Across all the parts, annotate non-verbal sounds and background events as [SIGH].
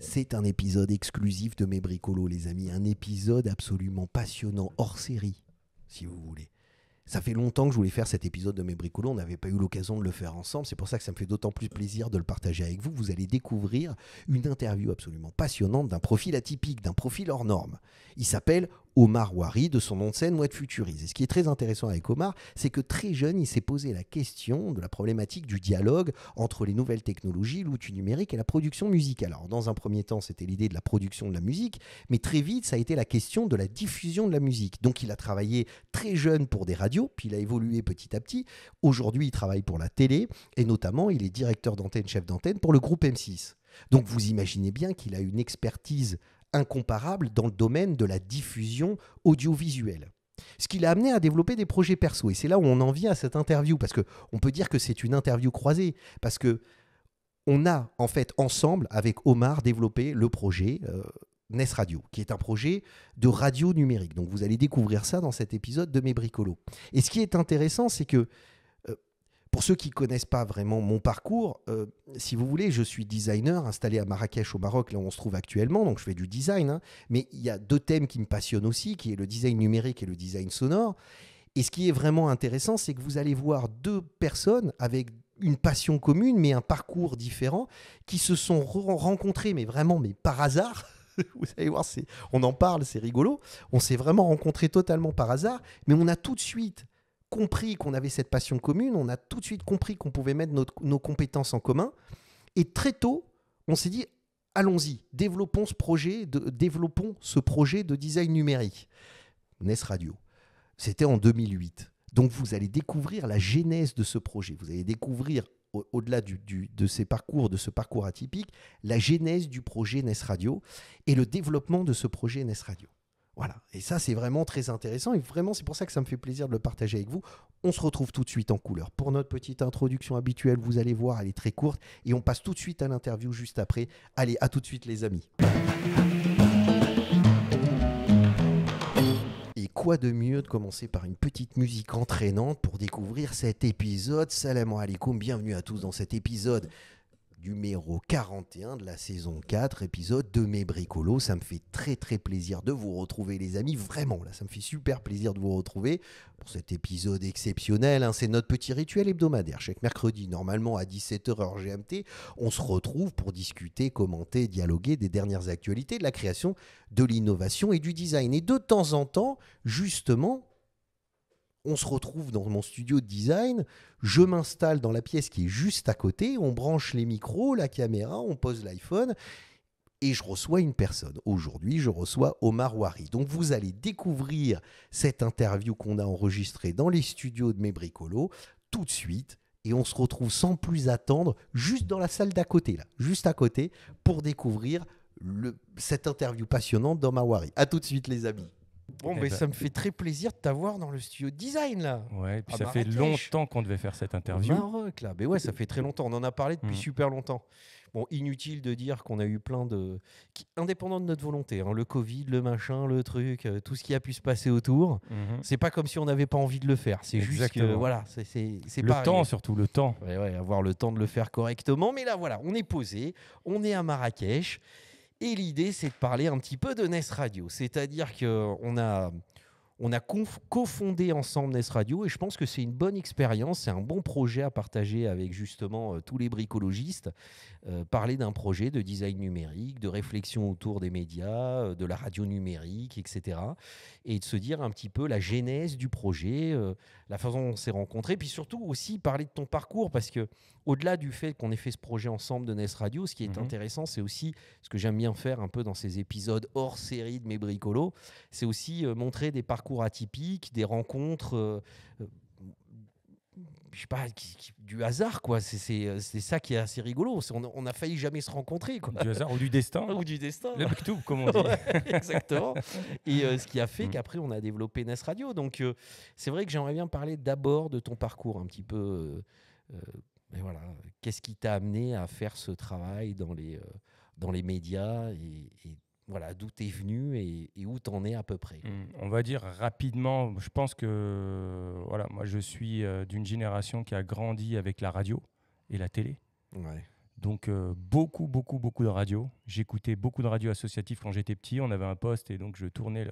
C'est un épisode exclusif de mes bricolos, les amis. Un épisode absolument passionnant, hors série, si vous voulez. Ça fait longtemps que je voulais faire cet épisode de mes bricolos. On n'avait pas eu l'occasion de le faire ensemble. C'est pour ça que ça me fait d'autant plus plaisir de le partager avec vous. Vous allez découvrir une interview absolument passionnante d'un profil atypique, d'un profil hors norme. Il s'appelle Omar Wari de son nom de scène What Futurise. Et ce qui est très intéressant avec Omar, c'est que très jeune, il s'est posé la question de la problématique du dialogue entre les nouvelles technologies, l'outil numérique et la production musicale. Alors, dans un premier temps, c'était l'idée de la production de la musique, mais très vite, ça a été la question de la diffusion de la musique. Donc, il a travaillé très jeune pour des radios, puis il a évolué petit à petit. Aujourd'hui, il travaille pour la télé, et notamment, il est directeur d'antenne, chef d'antenne pour le groupe M6. Donc vous imaginez bien qu'il a une expertise incomparable dans le domaine de la diffusion audiovisuelle. Ce qui l'a amené à développer des projets perso. Et c'est là où on en vient à cette interview, parce qu'on peut dire que c'est une interview croisée, parce que on a en fait ensemble, avec Omar, développé le projet euh, Radio, qui est un projet de radio numérique. Donc vous allez découvrir ça dans cet épisode de Mes Bricolos. Et ce qui est intéressant, c'est que pour ceux qui ne connaissent pas vraiment mon parcours, euh, si vous voulez, je suis designer installé à Marrakech au Maroc, là où on se trouve actuellement, donc je fais du design. Hein. mais il y a deux thèmes qui me passionnent aussi, qui est le design numérique et le design sonore. Et ce qui est vraiment intéressant, c'est que vous allez voir deux personnes avec une passion commune, mais un parcours différent, qui se sont rencontrées, mais vraiment, mais par hasard. [LAUGHS] Vous allez voir, on en parle, c'est rigolo. On s'est vraiment rencontrés totalement par hasard, mais on a tout de suite compris qu'on avait cette passion commune, on a tout de suite compris qu'on pouvait mettre nos compétences en commun. Et très tôt, on s'est dit, allons-y, développons ce projet de, développons ce projet de design numérique. NES Radio. C'était en 2008. Donc vous allez découvrir la genèse de ce projet. Vous allez découvrir au-delà de ces parcours, de ce parcours atypique, la genèse du projet NES Radio et le développement de ce projet NES Radio. Voilà. Et ça, c'est vraiment très intéressant. Et vraiment, c'est pour ça que ça me fait plaisir de le partager avec vous. On se retrouve tout de suite en couleur. Pour notre petite introduction habituelle, vous allez voir, elle est très courte. Et on passe tout de suite à l'interview juste après. Allez, à tout de suite, les amis. Et quoi de mieux de commencer par une petite musique entraînante pour découvrir cet épisode Salam alaikum, bienvenue à tous dans cet épisode numéro 41 de la saison 4, épisode de mes bricolos. Ça me fait très très plaisir de vous retrouver les amis, vraiment là, ça me fait super plaisir de vous retrouver pour cet épisode exceptionnel. Hein. C'est notre petit rituel hebdomadaire. Chaque mercredi, normalement à 17h GMT, on se retrouve pour discuter, commenter, dialoguer des dernières actualités, de la création, de l'innovation et du design. Et de temps en temps, justement, on se retrouve dans mon studio de design, je m'installe dans la pièce qui est juste à côté, on branche les micros, la caméra, on pose l'iPhone et je reçois une personne. Aujourd'hui, je reçois Omar Wari. Donc vous allez découvrir cette interview qu'on a enregistrée dans les studios de mes bricolos tout de suite et on se retrouve sans plus attendre juste dans la salle d'à côté là, juste à côté pour découvrir cette interview passionnante d'Omar Wari. A tout de suite les amis. Bon, mais bah, ça me fait très plaisir de t'avoir dans le studio design là. Ouais, puis ah ça bah, fait longtemps qu'on devait faire cette interview. Maroc là, mais ouais, ça fait très longtemps. On en a parlé depuis mm. super longtemps. Bon, inutile de dire qu'on a eu plein de, indépendant de notre volonté, hein, le Covid, le machin, le truc, euh, tout ce qui a pu se passer autour. Mm-hmm. C'est pas comme si on n'avait pas envie de le faire. C'est juste que voilà, c'est le temps surtout le temps. Ouais, ouais, avoir le temps de le faire correctement. Mais là voilà, on est posé, on est à Marrakech. Et l'idée, c'est de parler un petit peu de Nes Radio. C'est-à-dire qu'on a, on a cofondé ensemble Nes Radio et je pense que c'est une bonne expérience, c'est un bon projet à partager avec justement euh, tous les bricologistes. Euh, parler d'un projet de design numérique, de réflexion autour des médias, euh, de la radio numérique, etc. Et de se dire un petit peu la genèse du projet, la façon dont on s'est rencontrés, puis surtout aussi parler de ton parcours, parce que au-delà du fait qu'on ait fait ce projet ensemble de Nes Radio, ce qui est mhm. intéressant, c'est aussi ce que j'aime bien faire un peu dans ces épisodes hors série de mes bricolos, c'est aussi euh, montrer des parcours atypiques, des rencontres. Euh, euh, je sais pas, du hasard, quoi. Euh, c'est ça qui est assez rigolo. on, a failli jamais se rencontrer, quoi. Du hasard ou du destin. ou du destin. Le tout, comme on [LAUGHS] dit. exactement. Et euh, ce qui a fait mm. qu'après, on a développé Nes Radio. Donc, euh, c'est vrai que j'aimerais bien parler d'abord de ton parcours un petit peu. voilà, qu'est-ce qui t'a amené à faire ce travail dans les, dans les médias voilà, d'où tu es venu et, où tu en es à peu près. Mmh, on va dire rapidement, je pense que voilà, moi je suis euh, d'une génération qui a grandi avec la radio et la télé. Donc euh, beaucoup, beaucoup, beaucoup de radio. J'écoutais beaucoup de radio associative quand j'étais petit. On avait un poste et donc je tournais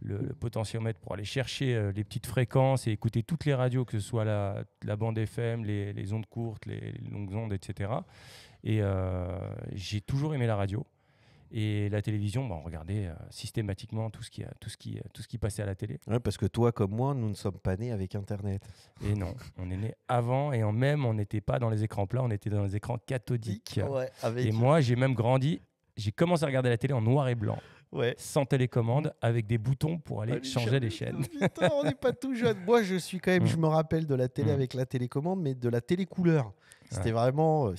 le, potentiomètre pour aller chercher euh, les petites fréquences et écouter toutes les radios, que ce soit la, bande FM, les, ondes courtes, les, longues ondes, etc. Et j'ai toujours aimé la radio. Et la télévision, bah, on regardait euh, systématiquement tout ce, qui, tout, ce qui, euh, tout ce qui passait à la télé. Ouais, parce que toi, comme moi, nous ne sommes pas nés avec Internet. Et non, on est nés avant et en même, on n'était pas dans les écrans plats, on était dans les écrans cathodiques. [LAUGHS] Ouais, Et moi, j'ai même grandi, j'ai commencé à regarder la télé en noir et blanc. Ouais. sans télécommande, avec des boutons pour aller changer les [LAUGHS] chaînes. Putain, on n'est pas tout jeune. Moi, je suis quand même, mm. je me rappelle de la télé mm. avec la télécommande, mais de la télécouleur. C'était vraiment. Euh,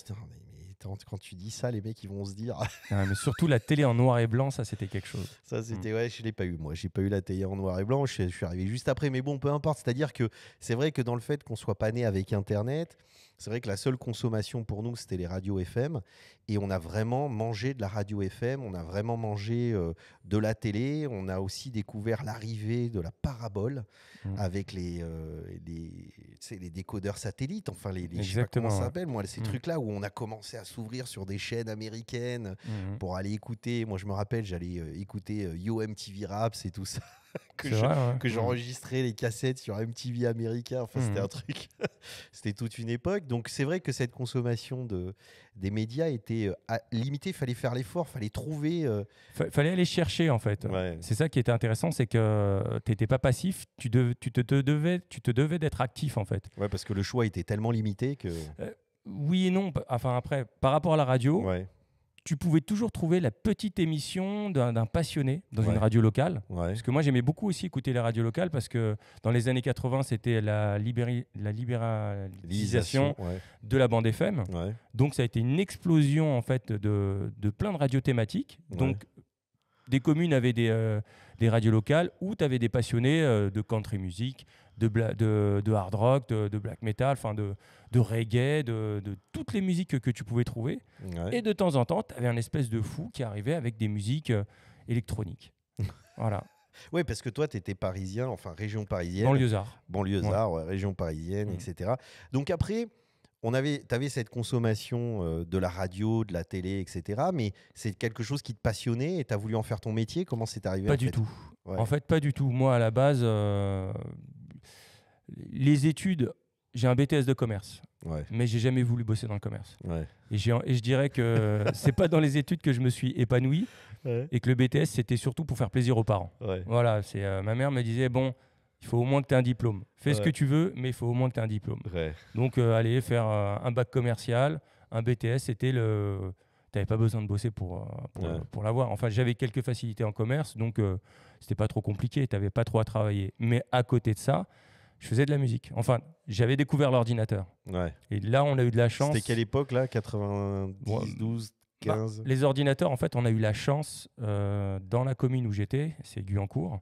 quand tu dis ça, les mecs, ils vont se dire. [LAUGHS] mais surtout la télé en noir et blanc, ça, c'était quelque chose. Ça, c'était, mm. ouais, je l'ai pas eu, moi. J'ai pas eu la télé en noir et blanc. Je, suis arrivé juste après. Mais bon, peu importe. C'est-à-dire que c'est vrai que dans le fait qu'on soit pas né avec Internet, c'est vrai que la seule consommation pour nous, c'était les radios FM. Et on a vraiment mangé de la radio FM, on a vraiment mangé euh, de la télé, on a aussi découvert l'arrivée de la parabole mmh. avec les, euh, les, les, décodeurs satellites, enfin les, je sais pas comment ça s'appelle, moi, ces mmh. trucs-là où on a commencé à s'ouvrir sur des chaînes américaines mmh. pour aller écouter. Moi, je me rappelle, j'allais euh, écouter Yo MTV Raps et tout ça. [LAUGHS] que j'enregistrais les cassettes sur MTV américain. Enfin, c'était un truc. [LAUGHS] c'était toute une époque. Donc, c'est vrai que cette consommation de, des médias étaient euh, limités, Il fallait faire l'effort, fallait trouver. Il euh, Fallait aller chercher en fait. C'est ça qui était intéressant, c'est que euh, tu n'étais pas passif, tu, te, devais, tu te devais d'être actif en fait. Ouais, parce que le choix était tellement limité que. oui et non. Enfin après, par rapport à la radio. Ouais tu pouvais toujours trouver la petite émission d'un passionné dans une radio locale. Parce que moi, j'aimais beaucoup aussi écouter les radios locales parce que dans les années 80, c'était la, libéralisation de la bande FM. Donc, ça a été une explosion en fait de, plein de radios thématiques. Donc, des communes avaient des, euh, radios locales où tu avais des passionnés euh, de country music, de, hard rock, de, black metal, de, reggae, de, toutes les musiques que, tu pouvais trouver. Et de temps en temps, tu avais un espèce de fou qui arrivait avec des musiques euh, électroniques. [LAUGHS] voilà. Oui, parce que toi, tu étais parisien, enfin région parisienne. Banlieusard. Banlieusard, région parisienne, mm. etc. Donc après, on avait, tu avais cette consommation euh, de la radio, de la télé, etc. Mais c'est quelque chose qui te passionnait et tu as voulu en faire ton métier. Comment c'est arrivé Pas du tout. En fait, pas du tout. Moi, à la base, euh, les études, j'ai un BTS de commerce, ouais. mais j'ai jamais voulu bosser dans le commerce. Et, je dirais que [LAUGHS] c'est pas dans les études que je me suis épanoui et que le BTS c'était surtout pour faire plaisir aux parents. Voilà, c'est euh, ma mère me disait bon, il faut au moins que tu aies un diplôme. Fais ce que tu veux, mais il faut au moins que tu aies un diplôme. Donc euh, allez faire euh, un bac commercial, un BTS, c'était le tu n'avais pas besoin de bosser pour, pour, l'avoir. Enfin, j'avais quelques facilités en commerce, donc c'était pas trop compliqué, tu n'avais pas trop à travailler. Mais à côté de ça, je faisais de la musique. Enfin, j'avais découvert l'ordinateur. Et là, on a eu de la chance. C'était quelle époque, là 90, 12, 15 Les ordinateurs, en fait, on a eu la chance, euh, dans la commune où j'étais, c'est Guyancourt,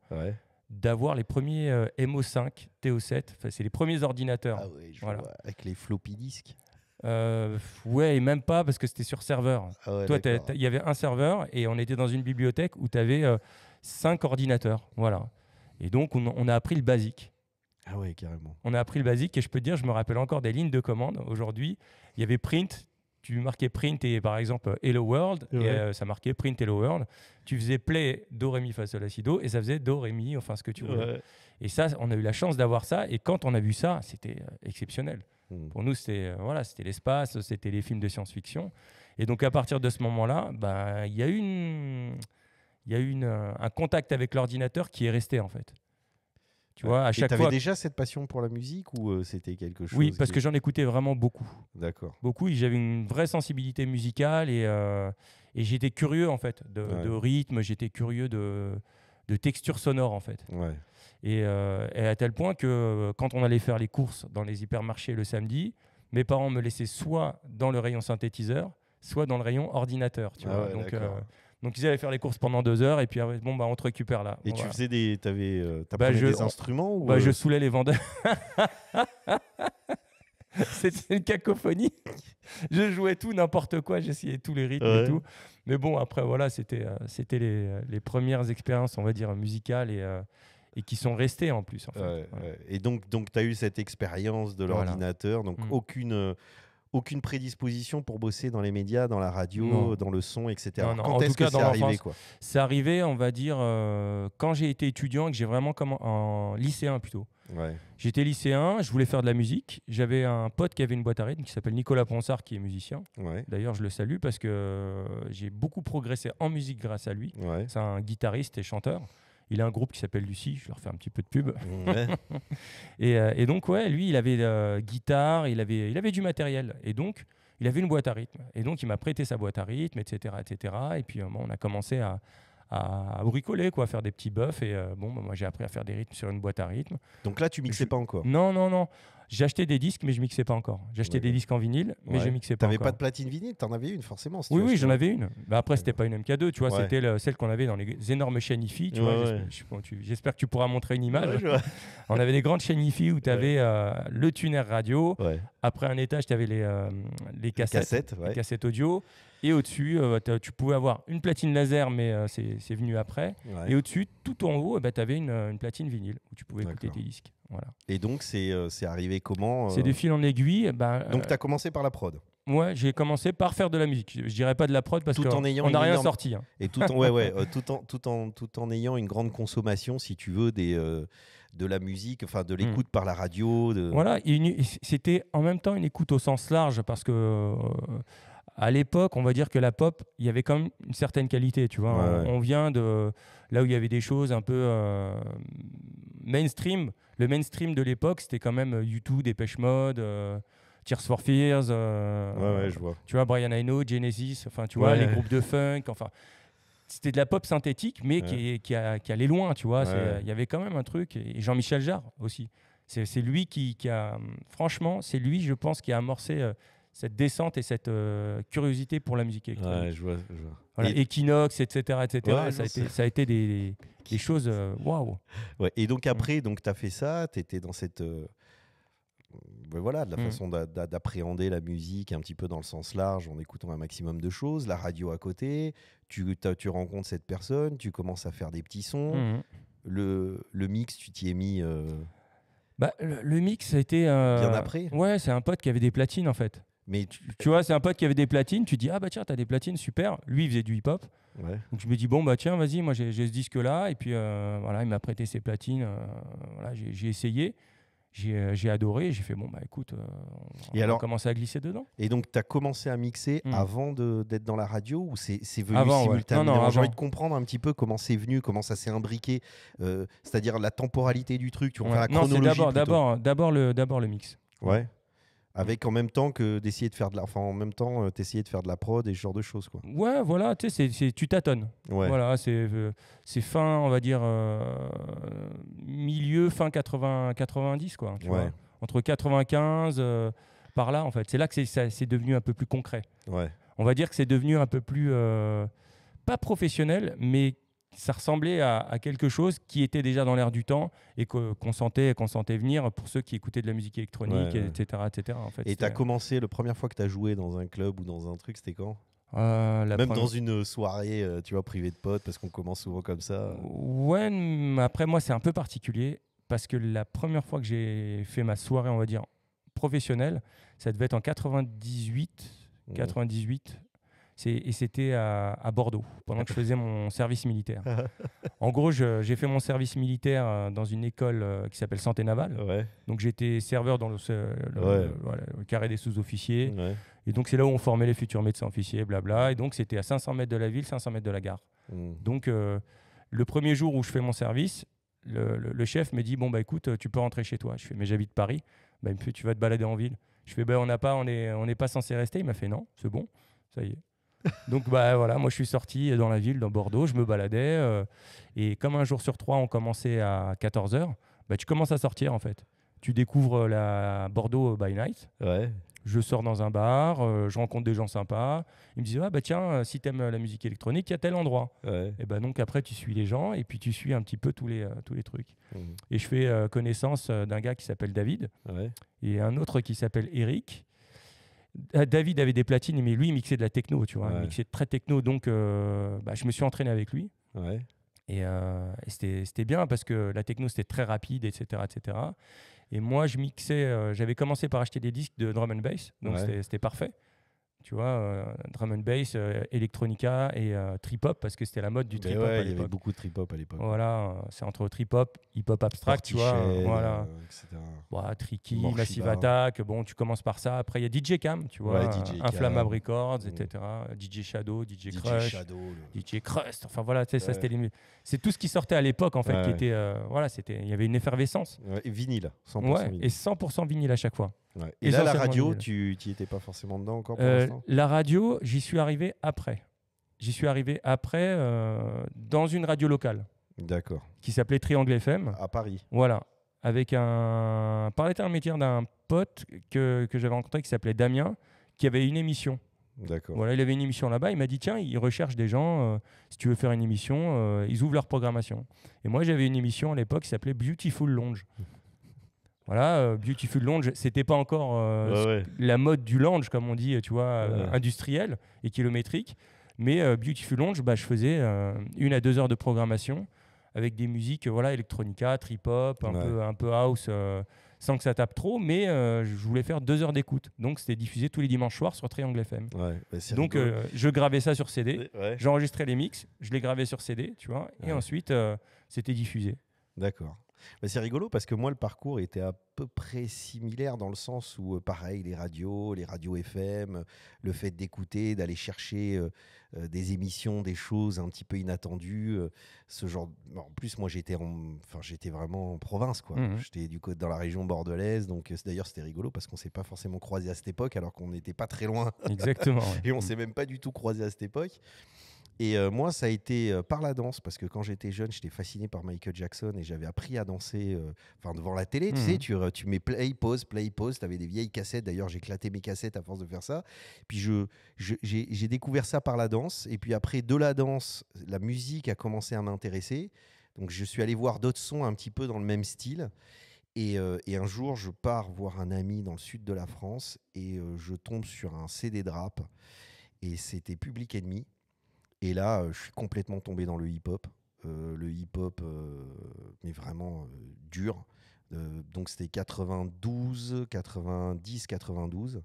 d'avoir les premiers euh, MO5, TO7. c'est les premiers ordinateurs. Ah avec les floppy disks euh, ouais, et même pas parce que c'était sur serveur. Ah Toi, il y avait un serveur et on était dans une bibliothèque où tu avais cinq ordinateurs. Voilà. Et donc, on a appris le basique. Ah On a appris le basique et je peux te dire, je me rappelle encore des lignes de commande. Aujourd'hui, il y avait print, tu marquais print et par exemple Hello World, euh, ça marquait print Hello World. Tu faisais play Do Ré Mi Fa Sol et ça faisait Do Ré enfin ce que tu voulais. Et ça, on a eu la chance d'avoir ça et quand on a vu ça, c'était euh, exceptionnel. Hmm. Pour nous, c'était euh, voilà, l'espace, c'était les films de science-fiction. Et donc à partir de ce moment-là, bah, il y a eu une, y a un contact avec l'ordinateur qui est resté en fait. Tu vois, à chaque avais déjà cette passion pour la musique ou euh, c'était quelque chose Oui, parce que j'en écoutais vraiment beaucoup. D'accord. Beaucoup. J'avais une vraie sensibilité musicale et, euh, et j'étais curieux en fait de, rythme, j'étais curieux de, de texture sonore en fait. Ouais. Euh, et, à tel point que quand on allait faire les courses dans les hypermarchés le samedi, mes parents me laissaient soit dans le rayon synthétiseur, soit dans le rayon ordinateur. Tu ah vois. Donc donc ils allaient faire les courses pendant deux heures et puis ah bon bah on te récupère là. Et tu faisais des, t'avais, euh, bah, des instruments ou bah, je euh saoulais les vendeurs. [LAUGHS] C'était une cacophonie. je jouais tout n'importe quoi, j'essayais tous les rythmes et tout. Mais bon après voilà c'était euh, c'était les, euh, les, premières expériences on va dire musicales et et qui sont restées en plus. En fait. Et donc, donc tu as eu cette expérience de l'ordinateur, donc mm. aucune, aucune prédisposition pour bosser dans les médias, dans la radio, dans le son, etc. Quand est-ce que c'est arrivé C'est arrivé, on va dire, euh, quand j'ai été étudiant que j'ai vraiment comme en lycéen plutôt. J'étais lycéen, je voulais faire de la musique. J'avais un pote qui avait une boîte à rythme qui s'appelle Nicolas Ponsard, qui est musicien. D'ailleurs, je le salue parce que euh, j'ai beaucoup progressé en musique grâce à lui. C'est un guitariste et chanteur. Il a un groupe qui s'appelle Lucie, je leur fais un petit peu de pub. [LAUGHS] Euh, et, donc, ouais, lui, il avait euh, guitare, il avait, il avait du matériel. Et donc, il avait une boîte à rythme. Et donc, il m'a prêté sa boîte à rythme, etc. etc. Et puis, euh, on a commencé à, bricoler, quoi, à faire des petits buffs. Et bon, bah, moi, j'ai appris à faire des rythmes sur une boîte à rythme. Donc là, tu mixais pas encore Non, non, non. J'achetais des disques, mais je mixais pas encore. J'achetais des disques en vinyle, mais je je mixais pas. T'avais pas de platine vinyle, t'en avais une forcément. oui, oui, j'en avais une. Bah après, c'était pas une MK2, tu vois, c'était celle qu'on avait dans les énormes chaînes IFI. j'espère que tu pourras montrer une image. [LAUGHS] On avait des grandes chaînes IFI où tu avais euh, le tuner radio. Après un étage, tu avais euh, les, les cassettes audio. Et au-dessus, euh, bah, tu pouvais avoir une platine laser, mais euh, c'est venu après. Et au-dessus, tout en haut, eh bah, tu avais euh, une, platine vinyle où tu pouvais écouter tes disques. Voilà. Et donc, c'est arrivé comment C'est des fils en aiguille. Eh bah, donc, tu as commencé par la prod moi, j'ai commencé par faire de la musique. Je dirais pas de la prod parce que on n'a rien sorti. Hein. Et tout en, ouais, [LAUGHS] tout, en, tout, en, tout en ayant une grande consommation, si tu veux, des, de la musique, enfin de hmm. l'écoute par la radio. Voilà, c'était en même temps une écoute au sens large parce que à l'époque, on va dire que la pop, il y avait quand même une certaine qualité, tu vois. on, vient de là où il y avait des choses un peu euh, mainstream. Le mainstream de l'époque, c'était quand même U2, euh, Dépêche Mode, euh, Tears for Fears. je vois. Tu vois, Brian Aino, Genesis, enfin, tu vois, les groupes de funk, enfin. C'était de la pop synthétique, mais qui, allait loin, tu vois. Il y avait quand même un truc. Et Jean-Michel Jarre aussi. C'est lui qui, qui, a, hum, franchement, c'est lui, je pense, qui a amorcé cette descente et cette euh, curiosité pour la musique électronique. etc. etc. ça, a été, des, choses. Euh, waouh! et donc après, donc, tu as fait ça, tu étais dans cette. Euh, ben voilà, de la mmh. façon d'appréhender la musique un petit peu dans le sens large, en écoutant un maximum de choses, la radio à côté, tu, tu rencontres cette personne, tu commences à faire des petits sons, mmh. le, mix, tu t'y es mis... Bah, le, mix, a été... Bien après Ouais, c'est un pote qui avait des platines en fait. Mais tu, vois, c'est un pote qui avait des platines. Tu dis, ah bah tiens, t'as des platines, super. Lui, il faisait du hip-hop. Donc je me dis, bon bah tiens, vas-y, moi j'ai ce disque-là. Et puis euh, voilà, il m'a prêté ses platines. Euh, voilà, j'ai essayé. Euh, j'ai adoré. J'ai fait, bon bah écoute, on, et a commencé à glisser dedans. Et donc, t'as commencé à mixer hmm. avant d'être dans la radio ou c'est venu avant, simultanément J'ai envie de comprendre un petit peu comment c'est venu, comment ça s'est imbriqué, c'est-à-dire la temporalité du truc. Tu vois, ouais. la D'abord le mix. Ouais avec en même temps que d'essayer de faire de la enfin en même temps euh, de faire de la prod et ce genre de choses quoi ouais voilà tu sais tu tâtonnes voilà euh, c'est fin on va dire euh, milieu fin 90 quoi tu vois entre 95 euh, par là en fait c'est là que c'est devenu un peu plus concret ouais. on va dire que c'est devenu un peu plus pas professionnel mais ça ressemblait à, quelque chose qui était déjà dans l'air du temps et qu'on sentait, qu'on sentait venir pour ceux qui écoutaient de la musique électronique, etc. etc. En fait, et tu as commencé, la première fois que tu as joué dans un club ou dans un truc, c'était quand euh, la Même dans une soirée, euh, tu vois, privée de potes, parce qu'on commence souvent comme ça. Ouais, après moi, c'est un peu particulier, parce que la première fois que j'ai fait ma soirée, on va dire, professionnelle, ça devait être en 98, 98, mmh et c'était à, Bordeaux, pendant que je faisais mon [LAUGHS] service militaire. en gros, j'ai fait mon service militaire euh, dans une école euh, qui s'appelle Santé Navale. Donc j'étais serveur dans le, carré des sous-officiers. Et donc c'est là où on formait les futurs médecins officiers, blabla. Et donc c'était à 500 mètres de la ville, 500 mètres de la gare. Hmm. Donc euh, le premier jour où je fais mon service, le, chef me dit, bon, bah écoute, tu peux rentrer chez toi. Je fais, mais j'habite Paris. Bah, il me fait, tu vas te balader en ville. Je fais, bah, on n'a pas, on n'est pas censé rester. Il m'a fait, non, c'est bon, ça y est. Donc bah voilà, moi je suis sorti dans la ville, dans Bordeaux, je me baladais euh, et comme un jour sur trois on commençait à 14 h bah, tu commences à sortir en fait. Tu découvres la Bordeaux by night. Je sors dans un bar, euh, je rencontre des gens sympas. Ils me disent ah bah tiens euh, si t'aimes la musique électronique, il y a tel endroit. Et bah, donc après tu suis les gens et puis tu suis un petit peu tous les trucs. Mmh. Et je fais connaissance d'un gars qui s'appelle David et un autre qui s'appelle Eric euh, David avait des platines, mais lui, il mixait de la techno, tu vois. Il mixait très techno, donc euh, bah, je me suis entraîné avec lui. Et, euh, c'était bien parce que la techno, c'était très rapide, etc., etc. Et moi, je mixais, j'avais commencé par acheter des disques de drum and bass, donc c'était parfait tu vois, euh, drum and bass, euh, electronica et euh, trip-hop, parce que c'était la mode du trip-hop Il y avait beaucoup de trip-hop à l'époque. Voilà, c'est entre trip-hop, hip-hop abstract, tu vois. voilà. Etc. Bah, tricky, Massive Attack, bon, tu commences par ça. Après, il y a DJ Cam, tu vois, ouais, DJ Inflammable Records, etc. Mm. DJ Shadow, DJ, DJ Crush, Shadow, DJ Crust, enfin voilà, ouais. ça, c'était les... C'est tout ce qui sortait à l'époque, en fait, qui était... voilà, c'était... Il y avait une effervescence. et vinyle, 100% vinyle. et 100% vinyle à chaque fois. Et là, la radio, tu n'y étais pas forcément dedans encore euh, La radio, j'y suis arrivé après. J'y suis arrivé après euh, dans une radio locale. D'accord. Qui s'appelait Triangle FM. À Paris. Voilà. Avec un. Par l'intermédiaire d'un pote que, j'avais rencontré qui s'appelait Damien, qui avait une émission. D'accord. Voilà, il avait une émission là-bas. Il m'a dit tiens, ils recherchent des gens. Euh, si tu veux faire une émission, ils ouvrent leur programmation. Et moi, j'avais une émission à l'époque qui s'appelait Beautiful Lounge. [LAUGHS] Voilà, euh, Beautiful Lounge, c'était pas encore euh, la mode du lounge, comme on dit, tu vois, euh, industriel et kilométrique. Mais Beautiful Lounge, bah, je faisais une à deux heures de programmation avec des musiques voilà, electronica, trip-hop, un, peu, house, sans que ça tape trop. Mais je voulais faire deux heures d'écoute. Donc, c'était diffusé tous les dimanches soirs sur Triangle FM. Bah, Donc, je gravais ça sur CD, j'enregistrais les mix, je les gravais sur CD, tu vois, et ensuite, c'était diffusé. D'accord c'est rigolo parce que moi, le parcours était à peu près similaire dans le sens où, euh, pareil, les radios, les radios FM, le fait d'écouter, d'aller chercher euh, euh, des émissions, des choses un petit peu inattendues, ce genre. En plus, moi, j'étais enfin, j'étais vraiment en province, quoi. Mmh j'étais du côté dans la région bordelaise, donc d'ailleurs, c'était rigolo parce qu'on s'est pas forcément croisé à cette époque, alors qu'on n'était pas très loin. Exactement. [LAUGHS] Et on mmh. s'est même pas du tout croisé à cette époque. Et euh, moi, ça a été euh, par la danse, parce que quand j'étais jeune, j'étais fasciné par Michael Jackson et j'avais appris à danser euh, enfin devant la télé. Tu mmh sais, tu, mets play, pause, play, pause. Tu avais des vieilles cassettes. D'ailleurs, j'ai éclaté mes cassettes à force de faire ça. Puis j'ai je, j'ai découvert ça par la danse. Et puis après, de la danse, la musique a commencé à m'intéresser. Donc je suis allé voir d'autres sons un petit peu dans le même style. Et, un jour, je pars voir un ami dans le sud de la France et je tombe sur un CD drap. Et c'était Public Enemy. Et là, euh, je suis complètement tombé dans le hip-hop. Euh, le hip-hop, euh, mais vraiment dur. donc c'était 92, 90, 92,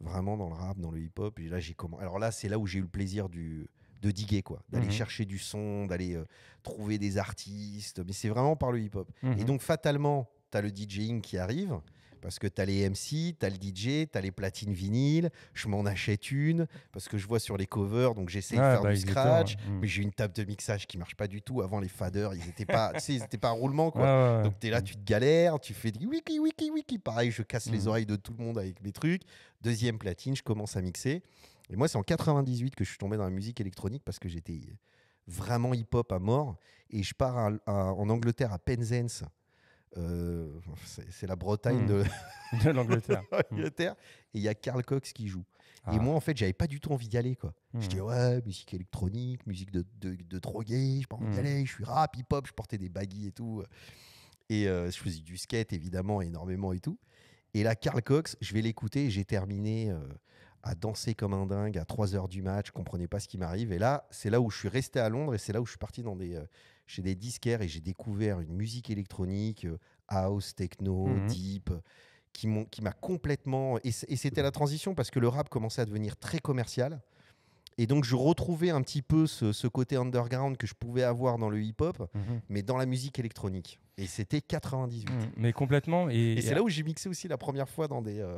vraiment dans le rap, dans le hip-hop. Et là, j'ai comment Alors là, c'est là où j'ai eu le plaisir de diguer quoi, d'aller mhm. chercher du son, d'aller trouver des artistes. Mais c'est vraiment par le hip-hop. Mhm. Et donc fatalement, tu as le DJing qui arrive. Parce que tu as les MC, tu as le DJ, tu as les platines vinyles. Je m'en achète une parce que je vois sur les covers, donc j'essaie de faire bah, du scratch. Mm. Mais j'ai une table de mixage qui marche pas du tout. Avant, les faders, ils étaient pas, [LAUGHS] tu sais, ils pas roulement. Quoi. Donc tu es là, tu te galères, tu fais du wiki, wiki, wiki. Pareil, je casse les mm. oreilles de tout le monde avec mes trucs. Deuxième platine, je commence à mixer. Et moi, c'est en 98 que je suis tombé dans la musique électronique parce que j'étais vraiment hip-hop à mort. Et je pars en Angleterre à Penzance euh, c'est la Bretagne hmm. de, [LAUGHS] [LAUGHS] hmm. l'Angleterre. Et il y a Carl Cox qui joue. Et ah. moi, en fait, j'avais pas du tout envie d'y aller. Quoi. Je hmm. dis, ouais, musique électronique, musique de, de, de drogué, je pas envie d'y aller, je suis rap, hip-hop, je portais des baguilles et tout. Euh. Et euh, je faisais du skate, évidemment, énormément et tout. Et là, Carl Cox, je vais l'écouter, j'ai terminé. à danser comme un dingue à 3 heures du match, je comprenais pas ce qui m'arrive. Et là, c'est là où je suis resté à Londres et c'est là où je suis parti dans des, j'ai des disquaires et j'ai découvert une musique électronique, euh, house, techno, mmh deep, qui m'a complètement. Et c'était la transition parce que le rap commençait à devenir très commercial. Et donc, je retrouvais un petit peu ce, côté underground que je pouvais avoir dans le hip-hop, mmh mais dans la musique électronique. Et c'était 98. Mmh, mais complètement. Et, c'est là où j'ai mixé aussi la première fois dans des, euh,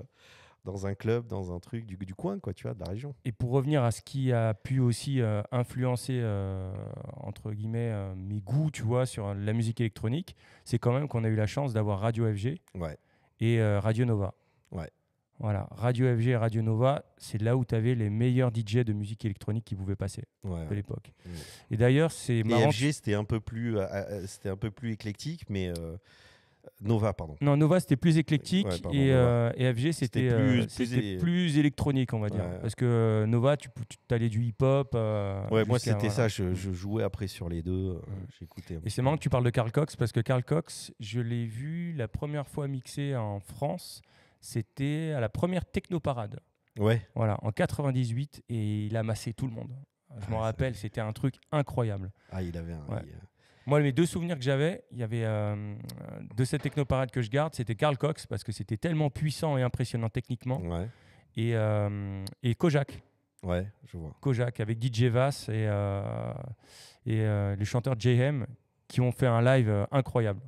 dans un club, dans un truc du, coin, quoi, tu vois, de la région. Et pour revenir à ce qui a pu aussi euh, influencer, euh, entre guillemets, euh, mes goûts, tu vois, sur la musique électronique, c'est quand même qu'on a eu la chance d'avoir Radio FG et Radio Nova. Ouais. Voilà, Radio FG et Radio Nova, c'est là où tu avais les meilleurs DJ de musique électronique qui pouvaient passer de l'époque. Et d'ailleurs, c'est FG, c'était un peu plus, c'était un peu plus éclectique, mais Nova, pardon. Non, Nova, c'était plus éclectique et, euh, et, FG, c'était plus, euh, plus, plus, électronique, on va dire. Parce que euh, Nova, tu, tu allais du hip-hop. ouais, moi, c'était ça. Je, mm. jouais après sur les deux. Mm. J'écoutais. Et c'est marrant que tu parles de Carl Cox parce que Carl Cox, je l'ai vu la première fois mixé en France. C'était à la première Technoparade. Ouais. Voilà, en 98, et il a massé tout le monde. Je ah m'en rappelle, c'était un truc incroyable. Ah, il avait un. Moi, mes deux souvenirs que j'avais, il y avait euh, euh, de cette technoparade que je garde, c'était Carl Cox parce que c'était tellement puissant et impressionnant techniquement. Et, euh, et Kojak. Ouais, je vois. Kojak avec DJ Vass et, et le chanteur JM qui ont fait un live incroyable.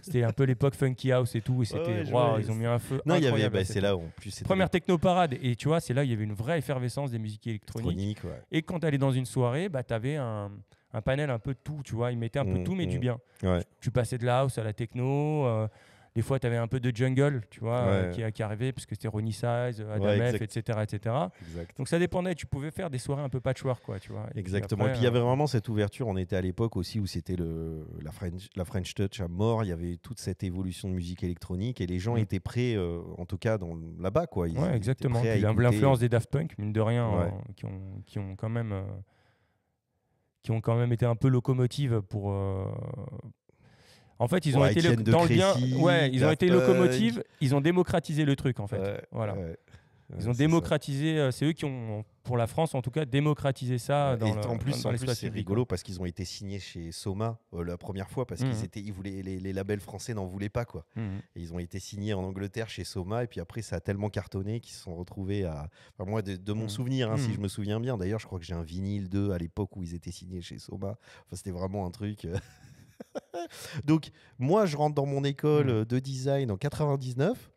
c'était un peu l'époque funky house et tout et c'était waouh, ils ont mis un feu non il y avait bah, c'est là où en plus première techno parade et tu vois c'est là il y avait une vraie effervescence des musiques électroniques et quand tu allais dans une soirée bah avais un un panel un peu de tout, tu vois. Ils mettaient un peu mm, tout, mais du mm. bien. Tu, passais de la house à la techno. Euh, des fois, tu avais un peu de jungle, tu vois, euh, qui, qui, arrivait, parce que c'était Ronnie Size, euh, Adam F, etc. etc. Donc ça dépendait, tu pouvais faire des soirées un peu patchwork, quoi, tu vois. Exactement. et puis il y avait vraiment cette ouverture, on était à l'époque aussi où c'était la, French, la French Touch à mort, il y avait toute cette évolution de musique électronique, et les gens mm. étaient prêts, en tout cas là-bas, quoi. exactement. L'influence des Daft Punk, mine de rien, qui ont quand même qui ont quand même été un peu locomotives pour. Euh, en fait, ils ont été dans bien. Ouais, ils ont été locomotives. Ils ont démocratisé le truc, en fait. voilà. Ils ont démocratisé, euh, c'est eux qui ont, pour la France en tout cas, démocratisé ça. Dans et en plus, c'est rigolo parce qu'ils ont été signés chez Soma euh, la première fois parce que qu'ils mhm. étaient, ils voulaient, les, labels français n'en voulaient pas quoi. Mhm. ils ont été signés en Angleterre chez Soma et puis après ça a tellement cartonné qu'ils se sont retrouvés à, enfin, moi de, mon mhm. souvenir, hein, si je me souviens bien. D'ailleurs, je crois que j'ai un vinyle d'eux à l'époque où ils étaient signés chez Soma. Enfin, c'était vraiment un truc. Euh. [LAUGHS] Donc moi, je rentre dans mon école de design en 99.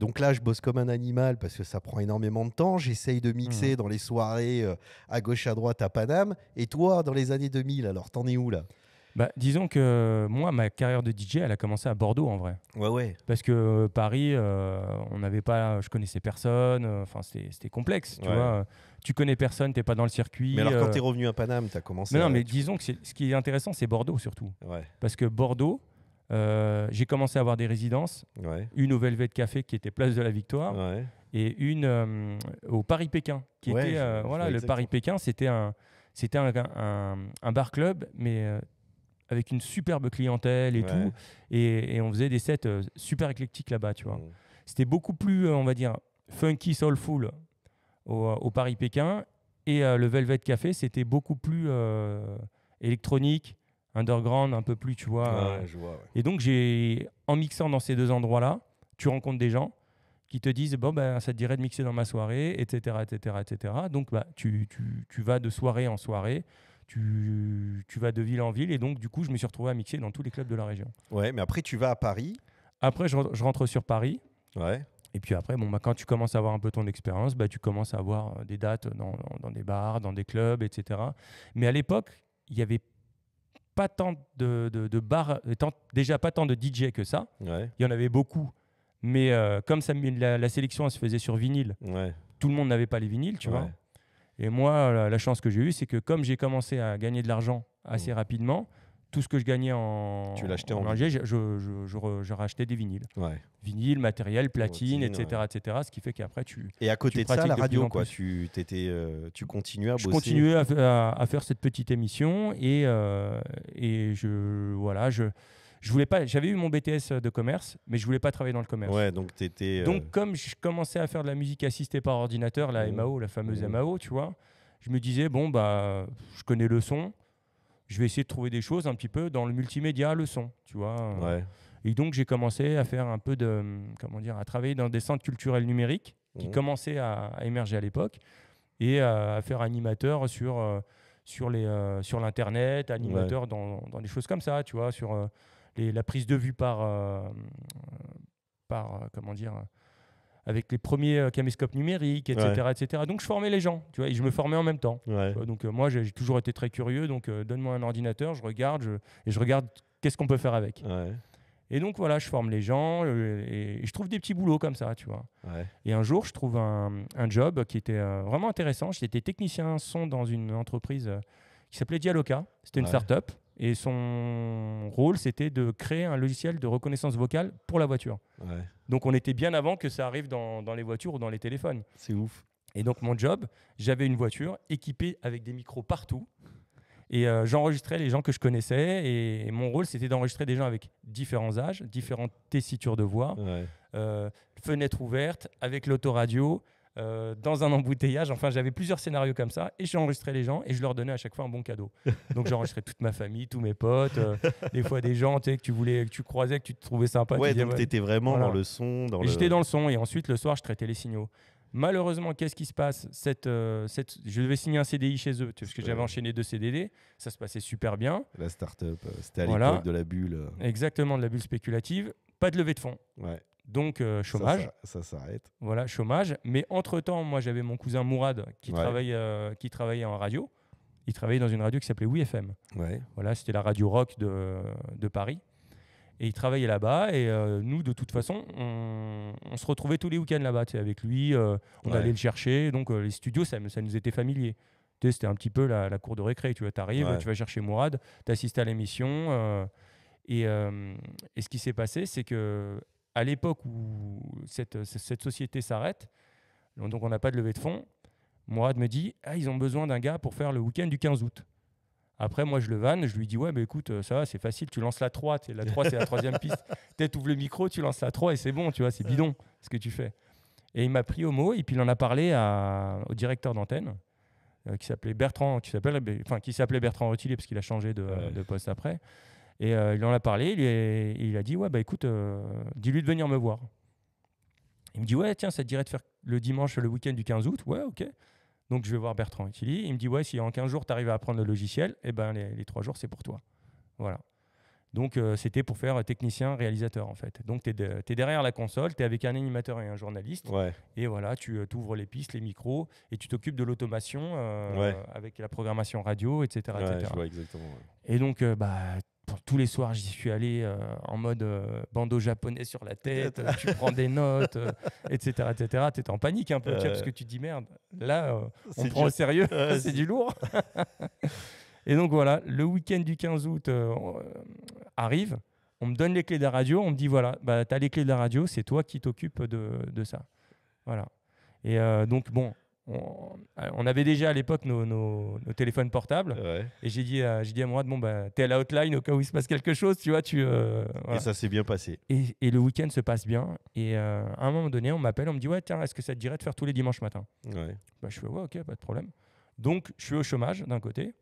Donc là, je bosse comme un animal parce que ça prend énormément de temps. J'essaye de mixer mmh. dans les soirées euh, à gauche, à droite, à Paname. Et toi, dans les années 2000, alors, t'en es où là bah, disons que euh, moi, ma carrière de DJ, elle a commencé à Bordeaux en vrai. Ouais, ouais. Parce que euh, Paris, on n'avait pas, je connaissais personne. Enfin, c'était complexe, tu vois. Tu connais personne, t'es pas dans le circuit. Mais alors, quand es revenu à Paname, as commencé. Mais non, mais disons que ce qui est intéressant, c'est Bordeaux surtout. Ouais. Parce que Bordeaux, euh, j'ai commencé à avoir des résidences. Une au Velvet Café qui était place de la Victoire. Et une euh, au Paris-Pékin. Qui était, euh, voilà, le Paris-Pékin, c'était un, un, bar-club, mais avec une superbe clientèle et tout. Et, on faisait des sets super éclectiques là-bas, tu vois. C'était beaucoup plus, on va dire, funky, soulful au Paris-Pékin. Et le Velvet Café, c'était beaucoup plus électronique, underground, un peu plus, tu vois. Euh. Et donc, j'ai, en mixant dans ces deux endroits-là, tu rencontres des gens qui te disent bon ben ça te dirait de mixer dans ma soirée etc etc etc donc bah tu, vas de soirée en soirée tu, vas de ville en ville et donc du coup je me suis retrouvé à mixer dans tous les clubs de la région ouais mais après tu vas à Paris après je, rentre sur Paris ouais et puis après bon bah, quand tu commences à avoir un peu ton expérience bah tu commences à avoir euh, des dates dans, dans, des bars dans des clubs etc mais à l'époque il y avait pas tant de, de, bars, euh, déjà pas tant de DJ que ça. Il y en avait beaucoup, mais euh, comme ça, la, sélection se faisait sur vinyle, tout le monde n'avait pas les vinyles, tu vois. Et moi, la, chance que j'ai eue, c'est que comme j'ai commencé à gagner de l'argent assez mmh. rapidement, tout ce que je gagnais en. Tu je, rachetais des vinyles. Ouais. Vinyle, matériel, platine, etc., etc. Ce qui fait qu'après, tu. Et à côté de ça, la radio, quoi. Tu, étais, euh, tu continuais à bosser. Je continuais à, à, faire cette petite émission et, euh, et je. Voilà, je. Je voulais pas. J'avais eu mon BTS de commerce, mais je voulais pas travailler dans le commerce. Ouais, donc étais, euh, Donc comme je commençais à faire de la musique assistée par ordinateur, la MAO, mmh. la fameuse MAO, mmh. tu vois, je me disais bon bah, je connais le son, je vais essayer de trouver des choses un petit peu dans le multimédia, le son, tu vois. Et donc j'ai commencé à faire un peu de, comment dire, à travailler dans des centres culturels numériques qui mmh. commençaient à, émerger à l'époque et à, faire animateur sur euh, sur les euh, sur l'internet, animateur dans, des choses comme ça, tu vois, sur euh, la prise de vue par par comment dire avec les premiers euh, caméscopes numériques, etc., etc. Donc je formais les gens, tu vois, et je me formais en même temps. Euh, donc euh, moi j'ai toujours été très curieux, donc donne-moi un ordinateur, je regarde, et je regarde qu'est-ce qu'on peut faire avec. Et donc voilà, je forme les gens et, je trouve des petits boulots comme ça, tu vois. Et un jour, je trouve un, un job qui était vraiment intéressant. J'étais technicien son dans une entreprise qui s'appelait Dialoca. C'était une start-up. Et son rôle, c'était de créer un logiciel de reconnaissance vocale pour la voiture. Donc on était bien avant que ça arrive dans, les voitures ou dans les téléphones. C'est ouf. Et donc mon job, j'avais une voiture équipée avec des micros partout. Et euh, j'enregistrais les gens que je connaissais. Et, mon rôle, c'était d'enregistrer des gens avec différents âges, différentes tessitures de voix, euh, fenêtres ouvertes, avec l'autoradio. Euh, dans un embouteillage. Enfin, j'avais plusieurs scénarios comme ça et j'enregistrais les gens et je leur donnais à chaque fois un bon cadeau. [LAUGHS] Donc, j'enregistrais toute ma famille, tous mes potes, euh, des fois des gens que tu voulais, que tu croisais, que tu te trouvais sympa. Ouais, tu donc ouais. étais vraiment dans le son. Dans le... J'étais dans le son et ensuite le soir, je traitais les signaux. Malheureusement, qu'est-ce qui se passe cette, euh, cette, Je devais signer un CDI chez eux parce que j'avais enchaîné deux CDD. Ça se passait super bien. La start-up, c'était à l'époque de la bulle. Exactement, de la bulle spéculative. Pas de levée de fonds. Ouais. Donc, euh, chômage. Ça, s'arrête. Voilà, chômage. Mais entre-temps, moi, j'avais mon cousin Mourad qui, travaille, euh, qui travaillait en radio. Il travaillait dans une radio qui s'appelait WeFM. Ouais. Voilà, c'était la radio rock de, Paris. Et il travaillait là-bas. Et euh, nous, de toute façon, on, se retrouvait tous les week-ends là-bas. Avec lui, on allait le chercher. Donc, les studios, ça, nous était familier c'était un petit peu la, cour de récré. Tu vois, arrives, tu vas chercher Mourad, tu assistes à l'émission. et, et, ce qui s'est passé, c'est que à l'époque où cette, euh, société s'arrête, donc on n'a pas de levée de fonds, Mourad me dit ah, ils ont besoin d'un gars pour faire le week-end du 15 août. Après, moi, je le vanne, je lui dis Ouais, bah, écoute, euh, ça va, c'est facile, tu lances la 3, la 3, c'est la troisième [LAUGHS] piste. peut ouvre le micro, tu lances la 3 et c'est bon, tu vois, c'est bidon ce que tu fais. Et il m'a pris au mot et puis il en a parlé au directeur d'antenne euh, qui s'appelait Bertrand, qui enfin, qui s'appelait Bertrand Rotilier parce qu'il a changé de, de poste après. Et euh, il en a parlé, il, il, a dit Ouais, bah écoute, euh, dis-lui de venir me voir. Il me dit Ouais, tiens, ça te dirait de faire le dimanche, le week-end du 15 août Ouais, ok. Donc je vais voir Bertrand Il me dit Ouais, si en 15 jours tu arrives à apprendre le logiciel, et eh ben, les, les 3 jours, c'est pour toi. Voilà. Donc euh, c'était pour faire technicien, réalisateur en fait. Donc tu es, derrière la console, tu es avec un animateur et un journaliste. Et voilà, tu ouvres les pistes, les micros, et tu t'occupes de l'automation avec la programmation radio, etc. Ouais, exactement, et donc bah, tous les soirs, j'y suis allé euh, en mode euh, bandeau japonais sur la tête, [LAUGHS] tu prends des notes, etc. Tu es en panique un peu, parce que tu te dis merde, là, euh, on prend au sérieux, [LAUGHS] c'est du lourd. [LAUGHS] et donc voilà, le week-end du 15 août arrive, on me donne les clés de la radio, on me dit voilà, bah, tu as les clés de la radio, c'est toi qui t'occupes de, ça. Voilà. Et donc, bon, euh, on, avait déjà à l'époque nos, téléphones portables. Et j'ai dit, à, j'ai dit à bon, bah, t'es à la au cas où il se passe quelque chose, tu vois. Tu, euh, Et ça s'est bien passé. Et, le week-end se passe bien. Et euh, à un moment donné, on m'appelle, on me dit, ouais, tiens, est-ce que ça te dirait de faire tous les dimanches matin bah, Je fais, ouais, ok, pas de problème. Donc, je suis au chômage d'un côté.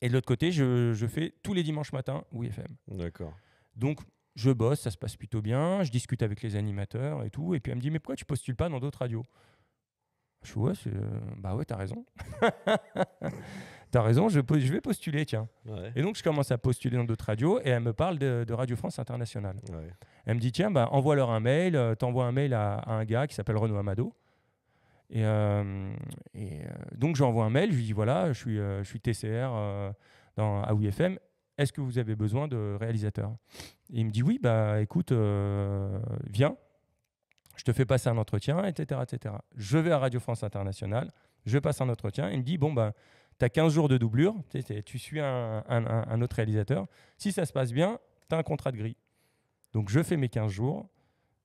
Et de l'autre côté, je, fais tous les dimanches matin FM. D'accord. Donc, je bosse, ça se passe plutôt bien, je discute avec les animateurs et tout. Et puis elle me dit, mais pourquoi tu postules pas dans d'autres radios je suis, ouais, euh, bah ouais, t'as raison. [LAUGHS] t'as raison, je, vais postuler, tiens. Et donc, je commence à postuler dans d'autres radios et elle me parle de, Radio France Internationale. Elle me dit, tiens, bah, envoie-leur un mail, euh, t'envoies un mail à, un gars qui s'appelle Renaud Amado. Et, euh, donc, j'envoie un mail, je lui dis, voilà, je suis, TCR dans, à UFM, est-ce que vous avez besoin de réalisateurs et Il me dit, oui, bah écoute, viens, je te fais passer un entretien, etc., etc. Je vais à Radio France Internationale, je passe un entretien, il me dit, bon, ben, tu as 15 jours de doublure, tu, suis un, autre réalisateur, si ça se passe bien, tu as un contrat de gris. Donc je fais mes 15 jours,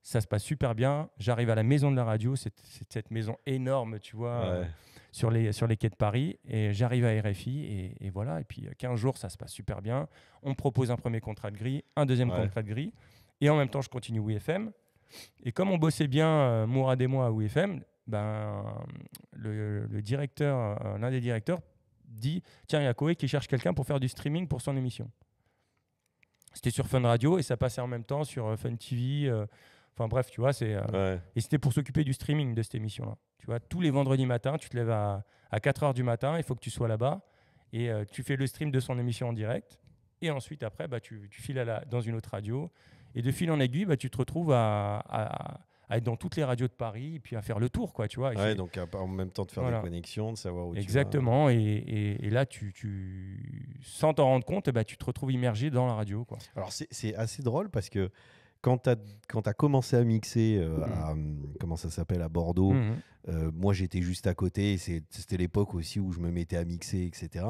ça se passe super bien, j'arrive à la maison de la radio, c'est cette maison énorme, tu vois, euh, sur, les, quais de Paris, et j'arrive à RFI, et, voilà, et puis 15 euh, jours, ça se passe super bien, on me propose un premier contrat de gris, un deuxième contrat de gris. et en même temps, je continue WFM, et comme on bossait bien, euh, Mourad et moi, à UFM, ben, le, directeur, euh, l'un des directeurs, dit Tiens, il y a Koé qui cherche quelqu'un pour faire du streaming pour son émission. C'était sur Fun Radio et ça passait en même temps sur euh, Fun TV. Enfin bref, tu vois, c'est. Et c'était pour s'occuper du streaming de cette émission-là. Tu vois, tous les vendredis matin, tu te lèves à, à 4 h du matin, il faut que tu sois là-bas et tu fais le stream de son émission en direct. Et ensuite, après, bah, tu, files dans une autre radio et de fil en aiguille, bah, tu te retrouves à, être dans toutes les radios de Paris et puis à faire le tour, quoi, tu vois. donc en même temps de faire la des connexions, de savoir où Exactement, tu vas. Et, et, là, tu, sans t'en rendre compte, eh bah, tu te retrouves immergé dans la radio, quoi. Alors c'est assez drôle parce que quand tu as, commencé à mixer euh, mmh. à, hum, comment ça s'appelle, à Bordeaux, mmh, mmh. Euh, moi j'étais juste à côté, c'était l'époque aussi où je me mettais à mixer, etc.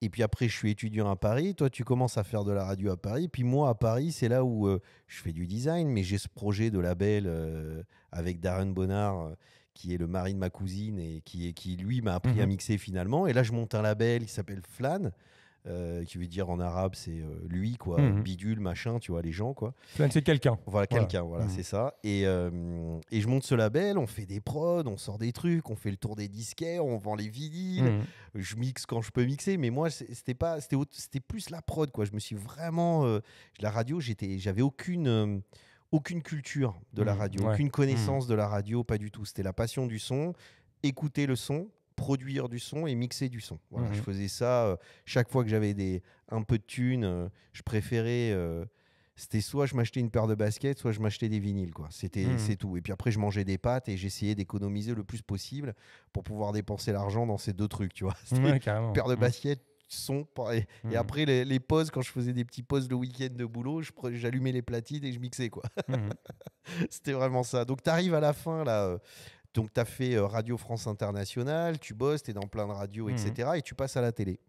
Et puis après, je suis étudiant à Paris. Toi, tu commences à faire de la radio à Paris. Puis moi, à Paris, c'est là où euh, je fais du design, mais j'ai ce projet de label euh, avec Darren Bonnard, euh, qui est le mari de ma cousine et qui, qui lui, m'a appris à mhm. mixer finalement. Et là, je monte un label qui s'appelle Flan. Euh, qui veut dire en arabe c'est euh, lui quoi, mhm. bidule machin, tu vois les gens quoi. C'est quelqu'un. Voilà quelqu'un, voilà, mhm. c'est ça. Et, euh, et, je monte ce label, on fait des prods, on sort des trucs, on fait le tour des disquets, on vend les vinyles, mhm. je mixe quand je peux mixer, mais moi c'était pas, c'était, c'était plus la prod quoi. Je me suis vraiment, la radio j'étais, j'avais aucune aucune culture de la radio, aucune connaissance de la radio, pas du tout. C'était la passion du son, écouter le son produire du son et mixer du son. Voilà, Je mhm. faisais ça euh, chaque fois que j'avais des, un peu de thunes. Euh, je préférais. Euh, c'était soit je m'achetais une paire de baskets, soit je m'achetais des vinyles. quoi. C'était mhm. C'est tout. Et puis après, je mangeais des pâtes et j'essayais d'économiser le plus possible pour pouvoir dépenser l'argent dans ces deux trucs. Tu vois [LAUGHS] Paire de mhm. baskets, son. Et, après, les, pauses, quand je faisais des petits pauses le week-end de boulot, j'allumais les platines et je mixais. quoi. [LAUGHS] C'était vraiment ça. Donc, tu arrives à la fin, là, donc, tu as fait euh, Radio France Internationale, tu bosses, tu es dans plein de radios, etc. Mmh. Et tu passes à la télé.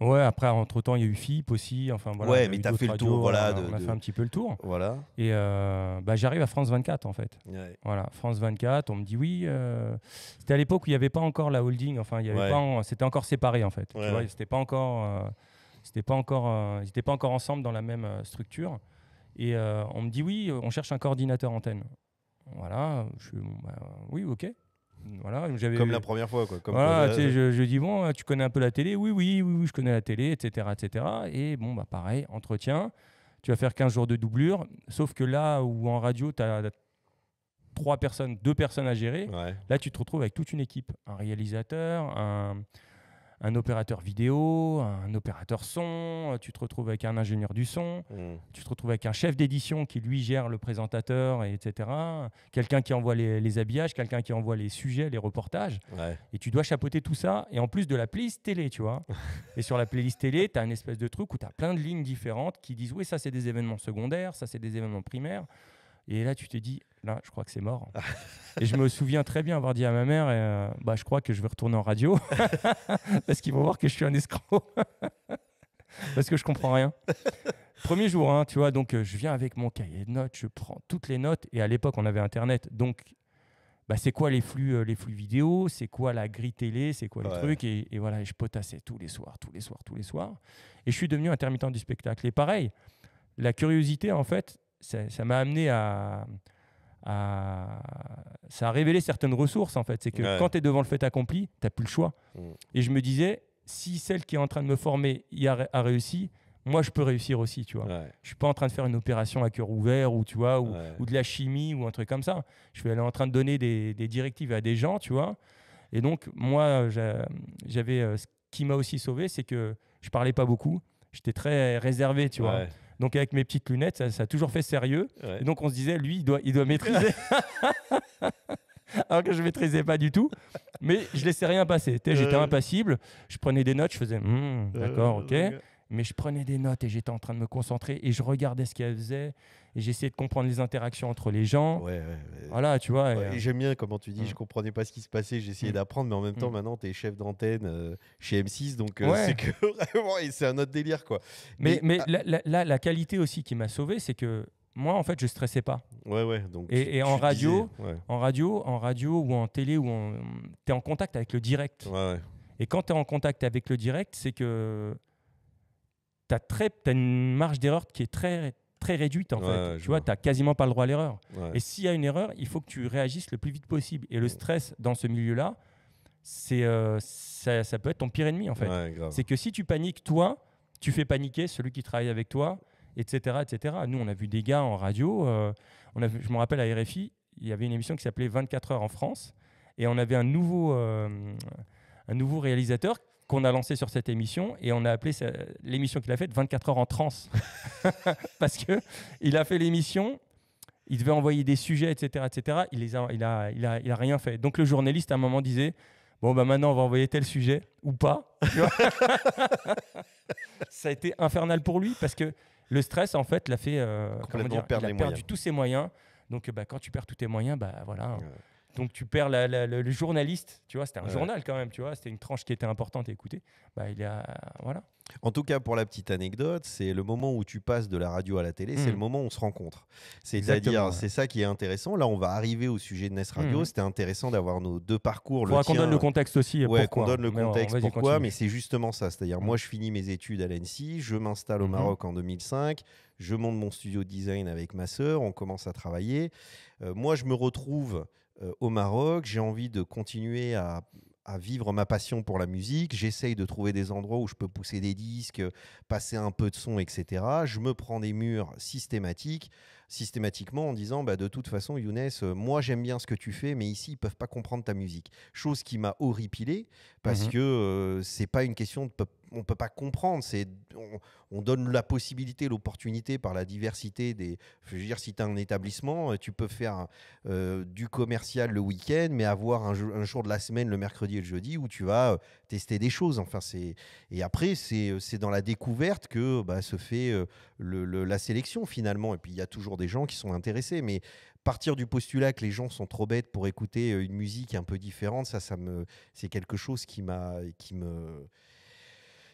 Ouais, après, entre-temps, il y a eu FIP aussi. Enfin, ouais, mais as fait le tour. voilà, on a fait un petit peu le tour. Voilà. Et euh, bah, j'arrive à France 24, en fait. Voilà, France 24, on me dit oui. Euh, c'était à l'époque où il n'y avait pas encore la holding. Enfin, il y avait pas c'était encore séparé, en fait. c'était pas encore. C'était pas encore, ils n'étaient pas encore ensemble dans la même structure. Et on me dit oui, on cherche un coordinateur antenne. Voilà, je bah, oui, ok. Voilà, comme la première fois, quoi. Euh, je, dis bon, tu connais un peu la télé oui, oui, oui, je connais la télé, etc., etc. Et bon, bah pareil, entretien. Tu vas faire 15 jours de doublure, sauf que là où en radio, tu as trois personnes, deux personnes à gérer. Là, tu te retrouves avec toute une équipe, un réalisateur, un, un opérateur vidéo, un opérateur son, euh, tu te retrouves avec un ingénieur du son, mm. tu te retrouves avec un chef d'édition qui lui gère le présentateur, etc. Quelqu'un qui envoie les, habillages, quelqu'un qui envoie les sujets, les reportages. Et tu dois chapeauter tout ça. Et en plus de la playlist télé, tu vois. [LAUGHS] et sur la playlist télé, tu as un espèce de truc où tu as plein de lignes différentes qui disent oui, ça c'est des événements secondaires, ça c'est des événements primaires. Et là, tu te dis, là, je crois que c'est mort. Ah. et je me souviens très bien avoir dit à ma mère, euh, bah, je crois que je vais retourner en radio, [LAUGHS] parce qu'ils vont voir que je suis un escroc, [LAUGHS] parce que je comprends rien. Premier jour, hein, tu vois, donc euh, je viens avec mon cahier de notes, je prends toutes les notes, et à l'époque, on avait Internet, donc bah, c'est quoi les flux, euh, les flux vidéo, c'est quoi la grille télé, c'est quoi le truc, et, et voilà, et je potassais tous les soirs, tous les soirs, tous les soirs. Et je suis devenu intermittent du spectacle. Et pareil, la curiosité, en fait, ça m'a amené à, Ça a révélé certaines ressources, en fait. C'est que quand tu es devant le fait accompli, tu n'as plus le choix. Mm. Et je me disais, si celle qui est en train de me former y a, réussi, moi je peux réussir aussi, tu vois. Je suis pas en train de faire une opération à cœur ouvert ou tu vois ou, de la chimie ou un truc comme ça. Je suis en train de donner des, directives à des gens, tu vois. Et donc moi j'avais euh, ce qui m'a aussi sauvé, c'est que je parlais pas beaucoup, j'étais très réservé, tu vois. Donc avec mes petites lunettes, ça, a toujours fait sérieux. donc on se disait, lui, il doit, il doit maîtriser. [LAUGHS] Alors que je maîtrisais pas du tout, mais je laissais rien passer. J'étais euh, impassible. Je prenais des notes, je faisais, hmm, euh, d'accord, ok mais je prenais des notes et j'étais en train de me concentrer et je regardais ce qu'elle faisait et j'essayais de comprendre les interactions entre les gens. Ouais, Voilà, tu vois. Euh, j'aime bien comment tu dis, je mm. comprenais pas ce qui se passait, j'essayais mm. d'apprendre, mais en même temps, mm. maintenant, tu es chef d'antenne euh, chez M6, donc euh, c'est que [LAUGHS] c'est un autre délire, quoi. Mais, mais, ah la, qualité aussi qui m'a sauvé, c'est que moi, en fait, je stressais pas. Ouais, ouais. Donc et, en, radio, en radio, en radio ou en télé, ou en... tu es en contact avec le direct. Et quand tu es en contact avec le direct, c'est que tu as, une marge d'erreur qui est très, très réduite. En fait. Tu vois, tu n'as quasiment pas le droit à l'erreur. Et s'il y a une erreur, il faut que tu réagisses le plus vite possible. Et le stress dans ce milieu-là, c'est euh, ça, ça, peut être ton pire ennemi, en fait. c'est que si tu paniques, toi, tu fais paniquer celui qui travaille avec toi, etc. etc. Nous, on a vu des gars en radio. Euh, on a je me rappelle à RFI, il y avait une émission qui s'appelait 24 heures en France. Et on avait un nouveau, euh, un nouveau réalisateur qu'on a lancé sur cette émission et on a appelé l'émission qu'il a faite 24 heures en transe. [LAUGHS] Parce que il a fait l'émission, il devait envoyer des sujets, etc. etc. Il, les a, il, a, il, il a rien fait. Donc le journaliste à un moment disait Bon, bah maintenant on va envoyer tel sujet ou pas. [LAUGHS] Ça a été infernal pour lui parce que le stress, en fait, l'a fait euh, dire, il a perdu tous ses moyens. Donc bah, quand tu perds tous tes moyens, bah voilà. Donc tu perds le, journaliste, tu vois, c'était un journal quand même, tu vois, c'était une tranche qui était importante à écouter. Bah, il a, voilà. En tout cas, pour la petite anecdote, c'est le moment où tu passes de la radio à la télé, c'est hmm. le moment où on se rencontre. C'est-à-dire, c'est ça qui est intéressant. Là, on va arriver au sujet de Nes hmm. Radio. C'était intéressant d'avoir nos deux parcours. Il faudra qu'on donne le contexte aussi. Euh, ouais, qu'on donne le contexte. pourquoi Mais c'est justement ça. C'est-à-dire, moi, hmm. je finis mes études à l'ENSI je m'installe au Maroc en 2005 je monte mon studio design avec ma sœur, on commence à travailler. Euh, moi, je me retrouve au Maroc, j'ai envie de continuer à, vivre ma passion pour la musique. J'essaye de trouver des endroits où je peux pousser des disques, passer un peu de son, etc. Je me prends des murs systématiques, systématiquement en disant bah, de toute façon, Younes, euh, moi j'aime bien ce que tu fais, mais ici ils peuvent pas comprendre ta musique. Chose qui m'a horripilé parce mmh que euh, c'est pas une question de on peut pas comprendre. C'est on, donne la possibilité, l'opportunité par la diversité des. Je veux dire, si tu as un établissement, euh, tu peux faire euh, du commercial le week-end, mais avoir un, jour de la semaine, le mercredi et le jeudi, où tu vas euh, tester des choses. Enfin, c'est et après c'est dans la découverte que bah, se fait la sélection finalement. Et puis il y a toujours des gens qui sont intéressés, mais partir du postulat que les gens sont trop bêtes pour écouter une musique un peu différente, ça, ça me, c'est quelque chose qui m'a, qui me,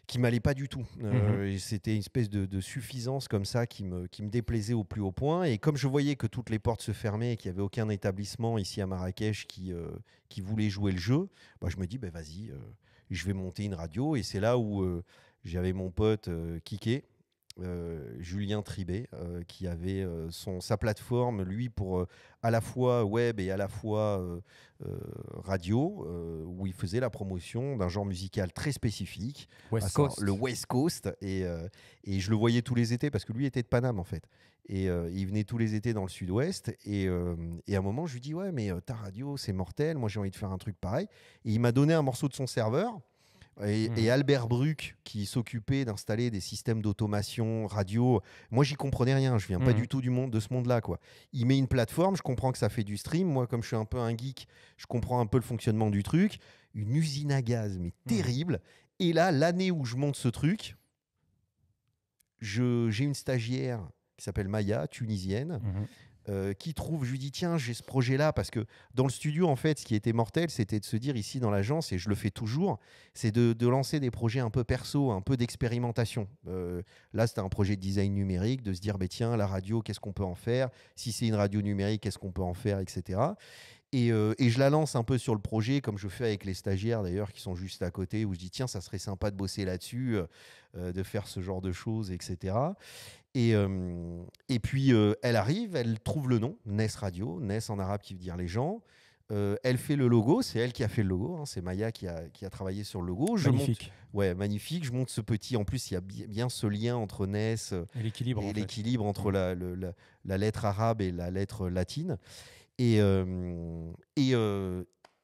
qui m'allait pas du tout. Euh, mhm. C'était une espèce de, suffisance comme ça qui me, qui me déplaisait au plus haut point. Et comme je voyais que toutes les portes se fermaient et qu'il n'y avait aucun établissement ici à Marrakech qui, euh, qui voulait jouer le jeu, bah, je me dis, bah, vas-y, euh, je vais monter une radio. Et c'est là où j'avais mon pote Kiké, euh, Julien Tribet, euh, qui avait euh, son, sa plateforme, lui, pour à la fois web et à la fois radio, où il faisait la promotion d'un genre musical très spécifique, le West Coast. Et, et je le voyais tous les étés, parce que lui était de Paname, en fait. Et il venait tous les étés dans le sud-ouest. Et, à un moment, je lui dis Ouais, mais ta radio, c'est mortel. Moi, j'ai envie de faire un truc pareil. Et il m'a donné un morceau de son serveur et, mhm. Albert Bruck, qui s'occupait d'installer des systèmes d'automation radio, moi j'y comprenais rien, je viens pas mhm. du tout du monde, de ce monde-là. quoi. Il met une plateforme, je comprends que ça fait du stream, moi comme je suis un peu un geek, je comprends un peu le fonctionnement du truc, une usine à gaz, mais mhm. terrible. Et là, l'année où je monte ce truc, j'ai une stagiaire qui s'appelle Maya, tunisienne, euh, qui trouve, je lui dis tiens, j'ai ce projet-là, parce que dans le studio, en fait, ce qui était mortel, c'était de se dire ici dans l'agence, et je le fais toujours, c'est de, lancer des projets un peu perso, un peu d'expérimentation. Euh, là, c'était un projet de design numérique, de se dire, ben, tiens, la radio, qu'est-ce qu'on peut en faire Si c'est une radio numérique, qu'est-ce qu'on peut en faire, etc. Euh, et, je la lance un peu sur le projet, comme je fais avec les stagiaires d'ailleurs qui sont juste à côté, où je dis tiens, ça serait sympa de bosser là-dessus, de faire ce genre de choses, etc. Et, euh, et puis, euh, elle arrive, elle trouve le nom, Nes Radio, Nes en arabe qui veut dire les gens. Euh, elle fait le logo, c'est elle qui a fait le logo, hein, c'est Maya qui a, qui a, travaillé sur le logo. magnifique. ouais, magnifique. Je monte ce petit. En plus, il y a bien ce lien entre Ness et l'équilibre, entre la, la, lettre arabe et la lettre latine. Et, et,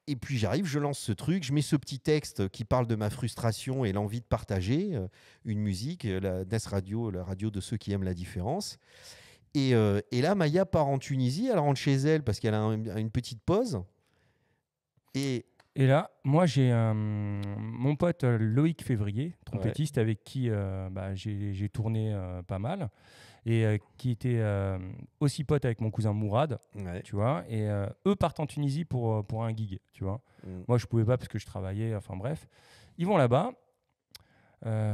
et puis j'arrive, je lance ce truc, je mets ce petit texte qui parle de ma frustration et l'envie de partager euh, une musique, euh, la Nes Radio, la radio de ceux qui aiment la différence. Euh, et, là, Maya part en Tunisie, elle rentre chez elle parce qu'elle a une petite pause. Et, là, moi, j'ai mon pote Loïc Février, trompettiste, avec qui bah, j'ai tourné pas mal et euh, qui était euh, aussi pote avec mon cousin Mourad, tu vois. Et euh, eux partent en Tunisie pour, pour un gig, tu vois. Mm. Moi, je pouvais pas parce que je travaillais, enfin bref. Ils vont là-bas.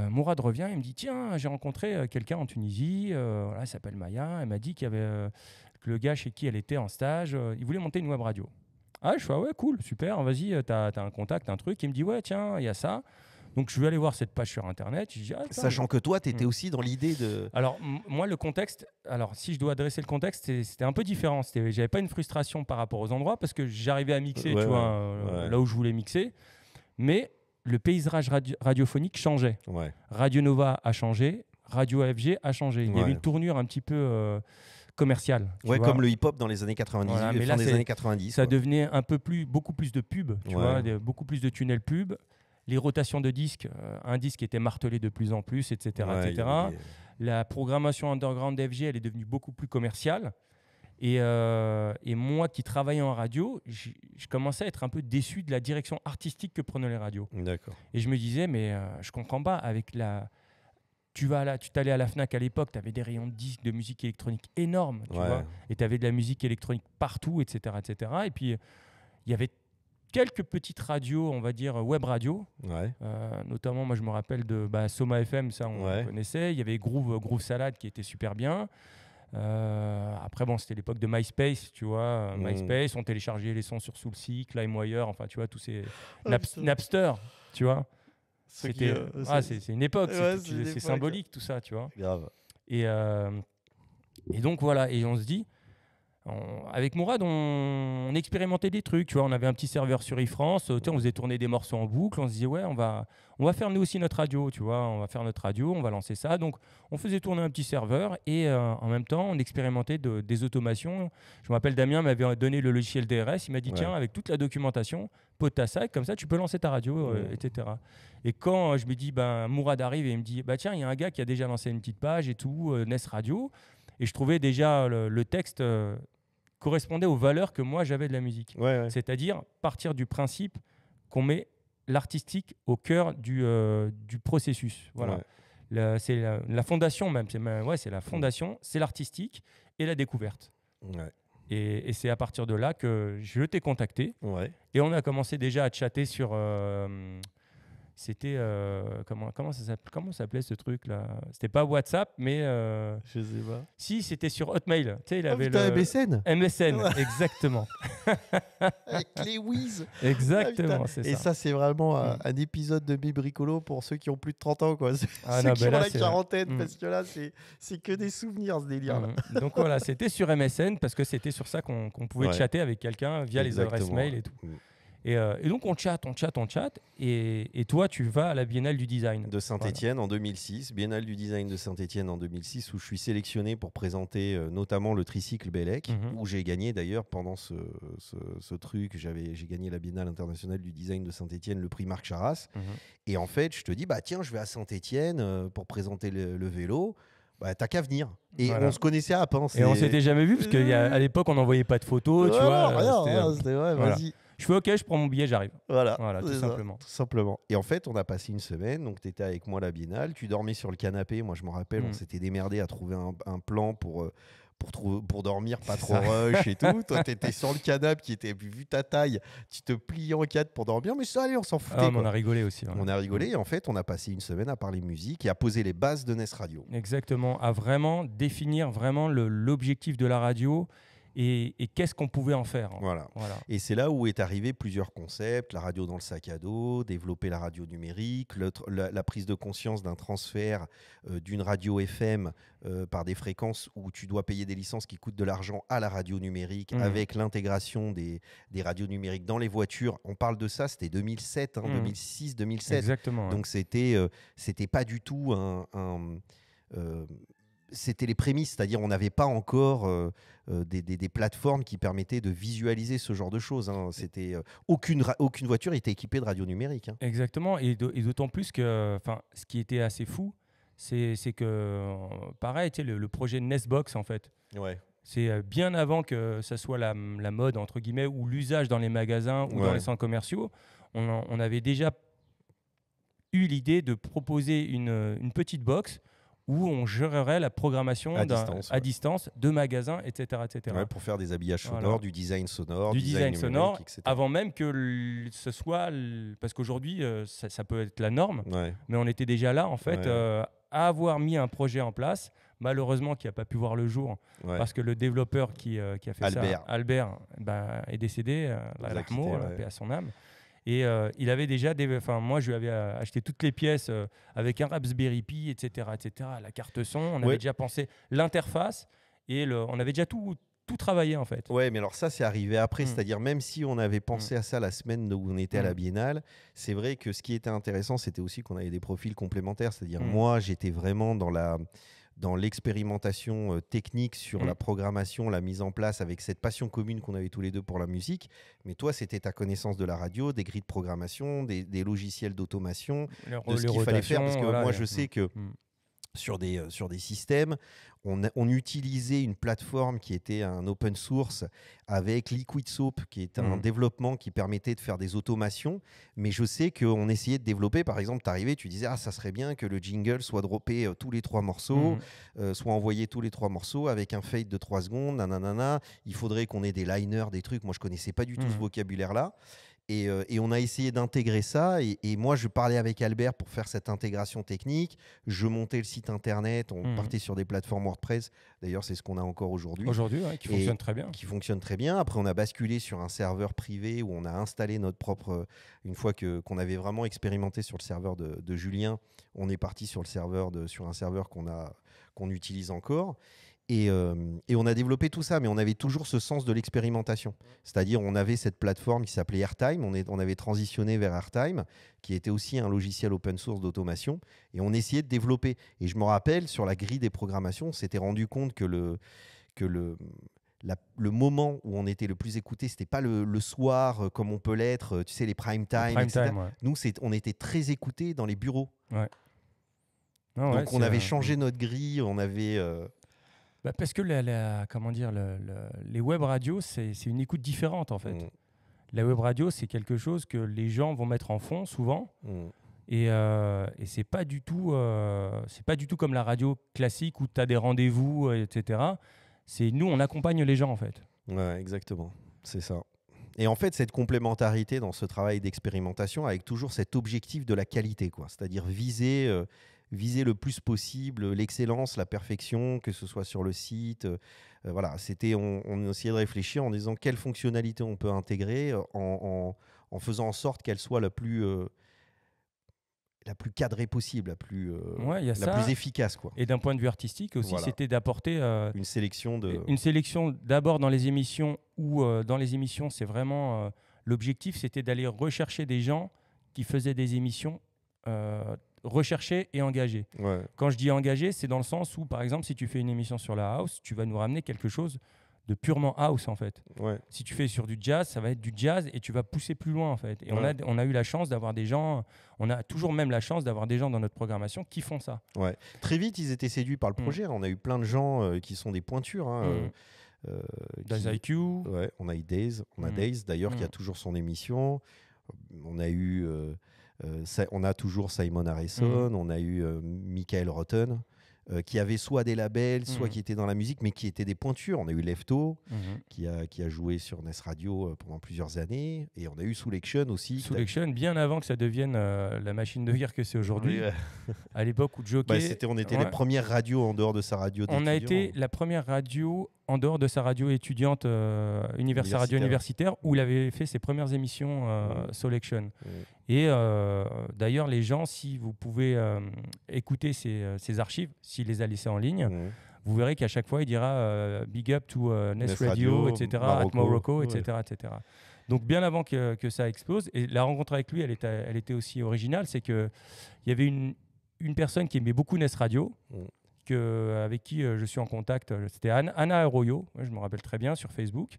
Mourad revient, il me dit Tiens, j'ai rencontré quelqu'un en Tunisie, voilà, s'appelle Maya. Elle m'a dit qu'il y avait que le gars chez qui elle était en stage, il voulait monter une web radio. Ah, je fais ah ouais, cool, super, vas-y, t'as as un contact, un truc. Il me dit Ouais, tiens, il y a ça. Donc je vais aller voir cette page sur Internet. Ah, Sachant que toi, tu étais hmm. aussi dans l'idée de... Alors moi, le contexte, alors si je dois adresser le contexte, c'était un peu différent. J'avais pas une frustration par rapport aux endroits parce que j'arrivais à mixer, tu vois, euh, là où je voulais mixer. Mais le paysage radiophonique changeait. Radio Nova a changé, Radio AFG a changé. Il y avait une tournure un petit peu... Euh, commerciale. Oui, Ouais, comme le hip-hop dans les années 90, mais là, années 90. Ça devenait un peu plus, beaucoup plus de pubs, tu vois, beaucoup plus de tunnels pubs les rotations de disques, euh, un disque était martelé de plus en plus, etc. La programmation underground d'FG, elle est devenue beaucoup plus commerciale. Et, euh, moi qui travaillais en radio, je commençais à être un peu déçu de la direction artistique que prenaient les radios. Et je me disais, mais je euh, je comprends pas, avec la, tu vas là, tu t'allais à la Fnac à l'époque, tu avais des rayons de disques de musique électronique énormes, tu vois, et tu avais de la musique électronique partout, etc., etc. Et puis il y avait quelques petites radios, on va dire web radio. Euh, notamment, moi je me rappelle de bah, Soma FM, ça on connaissait. Il y avait Groove, euh, Groove Salad qui était super bien. Euh, après, bon, c'était l'époque de MySpace, tu vois. Hmm. MySpace, on téléchargeait les sons sur Soulseek, LimeWire, enfin, tu vois, tous ces. Napster, tu vois. C'était. ah, c'est une époque, c'est symbolique, tout ça, tu vois. Grave. Et, et donc, voilà, et on se dit, avec Mourad, on, expérimentait des trucs. Tu vois, on avait un petit serveur sur iFrance. france euh, on faisait tourner des morceaux en boucle. On se disait, ouais, on va, on va faire nous aussi notre radio. Tu vois, on va faire notre radio, on va lancer ça. Donc, on faisait tourner un petit serveur et euh, en même temps, on expérimentait des automations. Je me rappelle, Damien m'avait donné le logiciel DRS. Il m'a dit, tiens, avec toute la documentation, pote ta sac, comme ça, tu peux lancer ta radio, euh, etc. Et quand je me dis, ben, Mourad arrive et il me dit, bah tiens, il y a un gars qui a déjà lancé une petite page et tout, NES Radio. Et je trouvais déjà le, texte euh, correspondait aux valeurs que moi j'avais de la musique. C'est-à-dire partir du principe qu'on met l'artistique au cœur du, euh, du processus. Voilà. C'est la, fondation même. C'est la fondation, c'est l'artistique et la découverte. Et, c'est à partir de là que je t'ai contacté. Et on a commencé déjà à chatter sur. Euh, c'était. Euh, comment, comment ça s'appelait, comment s'appelait ce truc-là C'était pas WhatsApp, mais. Euh, je sais pas. Si, c'était sur Hotmail. Tu sais, il ah le. MSN MSN, exactement. [LAUGHS] Avec les Wiz [LAUGHS] Exactement, ah, c'est ça. Et ça, c'est vraiment mm. un, épisode de Bibricolo pour ceux qui ont plus de 30 ans, quoi. [LAUGHS] Ah, ceux ben la quarantaine, mm. parce que là, c'est, c'est que des souvenirs, ce délire-là. Mm. Donc voilà, c'était sur MSN, parce que c'était sur ça qu'on, pouvait chatter avec quelqu'un via les adresses mail et tout. Euh, et, donc on chatte, on chatte, on chatte. Et, toi, tu vas à la Biennale du design. De Saint-Étienne en 2006, Biennale du design de Saint-Étienne en 2006, où je suis sélectionné pour présenter euh, notamment le tricycle Bellec, mhm. où j'ai gagné d'ailleurs pendant ce, ce, ce truc, j'ai gagné la Biennale internationale du design de Saint-Étienne, le prix Marc Charras. Mhm. Et en fait, je te dis, bah tiens, je vais à Saint-Étienne euh, pour présenter le, vélo. Bah, t'as qu'à venir. Et on se connaissait à peine. Et on s'était jamais vu parce qu'à l'époque, on n'envoyait pas de photos, tu vois. c'était ouais, vas-y je fais OK, je prends mon billet, j'arrive. Voilà, tout simplement. Tout simplement. Et en fait, on a passé une semaine, donc tu étais avec moi à la Biennale, tu dormais sur le canapé, moi je me rappelle, on mm. s'était démerdé à trouver un, plan pour... Euh, pour, pour, dormir pas trop rush et tout. Toi, [LAUGHS] t'étais sur le canapé qui était, vu ta taille, tu te pliais en quatre pour dormir. Mais ça, allez, on s'en ah, foutait. on a rigolé aussi. Hein. On a rigolé. Et en fait, on a passé une semaine à parler musique et à poser les bases de Nes Radio. Exactement. À vraiment définir vraiment l'objectif de la radio et, qu'est-ce qu'on pouvait en faire. Hein. Voilà. Et c'est là où est arrivé plusieurs concepts, la radio dans le sac à dos, développer la radio numérique, la, prise de conscience d'un transfert euh, d'une radio FM euh, par des fréquences où tu dois payer des licences qui coûtent de l'argent à la radio numérique mmh. avec l'intégration des, radios numériques dans les voitures. On parle de ça, c'était 2007, 2006, 2007. Exactement. Donc ce c'était euh, c'était pas du tout un, un c'était les prémices, c'est-à-dire on n'avait pas encore euh, euh, des, plateformes qui permettaient de visualiser ce genre de choses. Hein. C'était euh, aucune, voiture n'était équipée de radio numérique. Hein. Exactement, et d'autant plus que, enfin, ce qui était assez fou, c'est que pareil, le, le projet Nestbox en fait. C'est bien avant que ça soit la, mode entre guillemets ou l'usage dans les magasins ou dans les centres commerciaux. On, avait déjà eu l'idée de proposer une, une petite box où on gérerait la programmation à distance, de magasins, etc. etc. Ouais, pour faire des habillages sonores, du design sonore, du design, sonore, etc. avant même que ce soit. Parce qu'aujourd'hui, euh, ça, peut être la norme, mais on était déjà là, en fait, euh, à avoir mis un projet en place, malheureusement qui n'a pas pu voir le jour, parce que le développeur qui, euh, a fait ça, Albert, bah, est décédé, bah, la paix à son âme. Et euh, il avait déjà, des, enfin moi je lui avais euh, acheté toutes les pièces euh, avec un Raspberry Pi, etc., etc. La carte son, on avait déjà pensé l'interface et on avait déjà tout, tout travaillé en fait. Ouais, mais alors ça c'est arrivé après, hmm. c'est-à-dire même si on avait pensé hmm. à ça la semaine où on était à la hmm. Biennale, c'est vrai que ce qui était intéressant c'était aussi qu'on avait des profils complémentaires, c'est-à-dire moi j'étais vraiment dans la dans l'expérimentation euh, technique sur la mmh. programmation, la mise en place, avec cette passion commune qu'on avait tous les deux pour la musique. Mais toi, c'était ta connaissance de la radio, des grilles de programmation, des, logiciels d'automation, de ce qu'il fallait faire. Parce que moi, je sais mmh. que... Mmh sur des, euh, sur des systèmes. On, utilisait une plateforme qui était un open source avec Liquid Soap, qui est un mmh. développement qui permettait de faire des automations. Mais je sais qu'on essayait de développer, par exemple, tu t'arrivais, tu disais, ah, ça serait bien que le jingle soit droppé euh, tous les trois morceaux, mmh. euh, soit envoyé tous les trois morceaux avec un fade de trois secondes, Il faudrait qu'on ait des liners, des trucs. Moi, je connaissais pas du tout ce mmh. vocabulaire-là. Euh, et, on a essayé d'intégrer ça. Et, moi, je parlais avec Albert pour faire cette intégration technique. Je montais le site internet. On mhm. partait sur des plateformes WordPress. D'ailleurs, c'est ce qu'on a encore aujourd'hui. Aujourd'hui, qui fonctionne très bien. Qui fonctionne très bien. Après, on a basculé sur un serveur privé où on a installé notre propre. Euh, une fois que qu'on avait vraiment expérimenté sur le serveur de, Julien, on est parti sur le serveur de, sur un serveur qu'on a qu'on utilise encore. Euh, et, on a développé tout ça, mais on avait toujours ce sens de l'expérimentation. C'est-à-dire, on avait cette plateforme qui s'appelait Airtime, on, est, on avait transitionné vers Airtime, qui était aussi un logiciel open source d'automation, et on essayait de développer. Et je me rappelle, sur la grille des programmations, on s'était rendu compte que le, que le, le moment où on était le plus écouté, ce n'était pas le, soir euh, comme on peut l'être, euh, tu sais, les prime time, etc. Nous, on était très écoutés dans les bureaux. Ah Donc on avait changé notre grille, on avait, bah Parce que la, comment dire, les web radios, c'est une écoute différente en fait. Mm. La web radio, c'est quelque chose que les gens vont mettre en fond souvent. Mm. Et, euh, et c'est pas du tout, euh, c'est pas du tout comme la radio classique où tu as des rendez-vous, euh, etc. C'est nous, on accompagne les gens en fait. Ouais, exactement, c'est ça. Et en fait, cette complémentarité dans ce travail d'expérimentation, avec toujours cet objectif de la qualité, quoi. C'est-à-dire viser euh, viser le plus possible l'excellence, la perfection, que ce soit sur le site. Euh, euh, voilà, c'était on, essayait de réfléchir en disant quelles fonctionnalités on peut intégrer euh, en, en, faisant en sorte qu'elle soit la plus la plus cadrée possible, la plus, la plus efficace. Quoi. Et d'un point de vue artistique aussi, c'était d'apporter une sélection de... Une sélection d'abord dans les émissions où dans les émissions, c'est vraiment l'objectif, c'était d'aller rechercher des gens qui faisaient des émissions rechercher et engager. Quand je dis engager, c'est dans le sens où, par exemple, si tu fais une émission sur la house, tu vas nous ramener quelque chose de purement house en fait. Si tu fais sur du jazz, ça va être du jazz et tu vas pousser plus loin en fait. Et on, a, eu la chance d'avoir des gens, on a toujours même la chance d'avoir des gens dans notre programmation qui font ça. Très vite, ils étaient séduits par le mm. projet. On a eu plein de gens euh, qui sont des pointures. Hein, mm. euh, euh, IQ. on a eu Days, on a mm. d'ailleurs qui a toujours son émission. On a eu euh, on a toujours Simon Harrison, mm. on a eu euh, Michael Rotten. Euh, qui avait soit des labels, soit mm. qui était dans la musique, mais qui étaient des pointures. On a eu Lefto, mm-hmm. qui, a, joué sur Nes Radio pendant plusieurs années, et on a eu Soulection aussi. Soulection, bien avant que ça devienne la machine de guerre que c'est aujourd'hui. à l'époque où Jockey... Bah, on était les premières radios en dehors de sa radio. On a été la première radio en dehors de sa radio étudiante euh, sa radio universitaire, où il avait fait ses premières émissions euh, mmh. Selection. Mmh. Et euh, d'ailleurs, les gens, si vous pouvez écouter ses, archives, s'il les a laissées en ligne, mmh. vous verrez qu'à chaque fois, il dira Big up to Nest, radio, etc., at Morocco, etc., etc. Donc bien avant que, ça explose, et la rencontre avec lui, elle était, aussi originale, c'est qu'il y avait une, une personne qui aimait beaucoup Nest Radio, euh, avec qui euh, je suis en contact, euh, c'était Anna Arroyo, je me rappelle très bien, sur Facebook.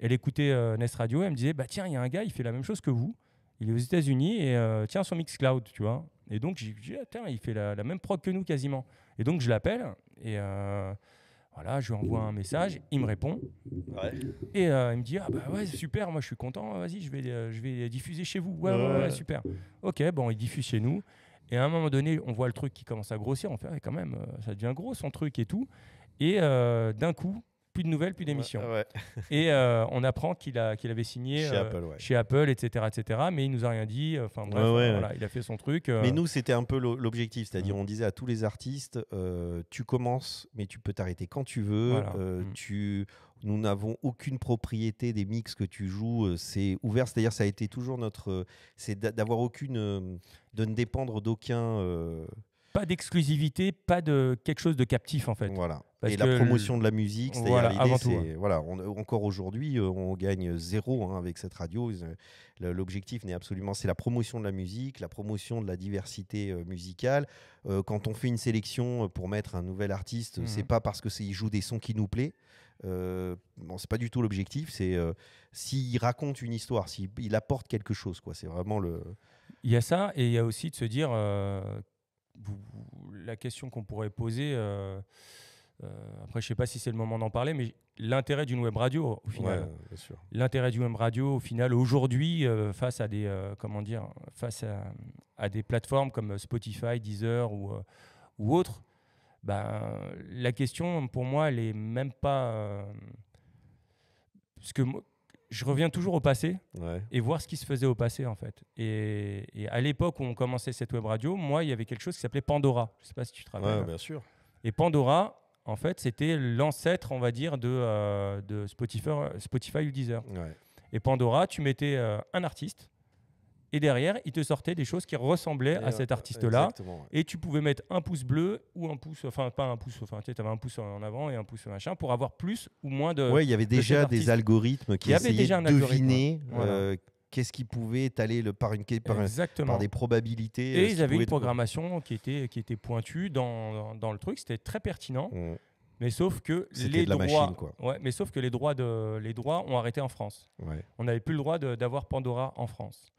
Elle écoutait Nest Radio, elle me disait bah, Tiens, il y a un gars, il fait la même chose que vous. Il est aux États-Unis et tiens, son cloud tu vois. Et donc, j'ai dit ah, Tiens, il fait la, même prog que nous quasiment. Et donc, je l'appelle et. voilà, je lui envoie un message, il me répond. Et il me dit Ah, bah ouais, super, moi je suis content, vas-y, je vais, je vais diffuser chez vous. ouais, ouais super. Ok, bon, il diffuse chez nous. Et à un moment donné, on voit le truc qui commence à grossir. On fait, quand même, euh, ça devient gros son truc et tout. Et euh, d'un coup, plus de nouvelles, plus d'émissions. [LAUGHS] et euh, on apprend qu'il a avait signé chez, Apple, etc., Mais il nous a rien dit. Enfin bref, il a fait son truc. Mais nous, c'était un peu l'objectif, c'est-à-dire mmh. on disait à tous les artistes, tu commences, mais tu peux t'arrêter quand tu veux. Mmh. tu nous n'avons aucune propriété des mix que tu joues. Euh, c'est ouvert, c'est-à-dire ça a été toujours notre. Euh, c'est d'avoir aucune, euh, de ne dépendre d'aucun. Pas d'exclusivité, pas de quelque chose de captif en fait. Voilà. et la promotion de la musique, c'est à dire l'idée c'est hein. voilà, encore aujourd'hui, on gagne zéro hein, avec cette radio. L'objectif n'est absolument, c'est la promotion de la musique, la promotion de la diversité musicale. quand on fait une sélection pour mettre un nouvel artiste, mmh. c'est pas parce que il joue des sons qui nous plaît euh, bon, c'est pas du tout l'objectif. C'est euh, s'il raconte une histoire, s'il apporte quelque chose, quoi. C'est vraiment le. Il y a ça, et il y a aussi de se dire euh, la question qu'on pourrait poser. Euh, après, je sais pas si c'est le moment d'en parler, mais l'intérêt d'une web radio au final. l'intérêt d'une web radio au final aujourd'hui face à des comment dire face à, à, des plateformes comme Spotify, Deezer ou ou autres bah, la question pour moi, elle est même pas. Euh, parce que je reviens toujours au passé et voir ce qui se faisait au passé en fait. Et, à l'époque où on commençait cette web radio, moi, il y avait quelque chose qui s'appelait Pandora. Je sais pas si tu travailles bien sûr. Et Pandora, en fait, c'était l'ancêtre, on va dire, de, euh, de Spotify, Spotify, ou Deezer. Et Pandora, tu mettais euh, un artiste et derrière, il te sortait des choses qui ressemblaient à cet artiste-là. Et tu pouvais mettre un pouce bleu ou un pouce, enfin pas un pouce, enfin tu avais un pouce en avant et un pouce machin pour avoir plus ou moins de. Oui, il y avait déjà des algorithmes qui essayaient de deviner. Hein. Euh, qu'est-ce qui pouvait étaler le, par, une, par, Exactement. par des probabilités. Et euh, ils avaient une programmation qui était, qui était pointue dans, dans, le truc, c'était très pertinent. Mais sauf que les droits, Ouais, mais sauf que les droits de, les droits ont arrêté en France. On n'avait plus le droit d'avoir Pandora en France.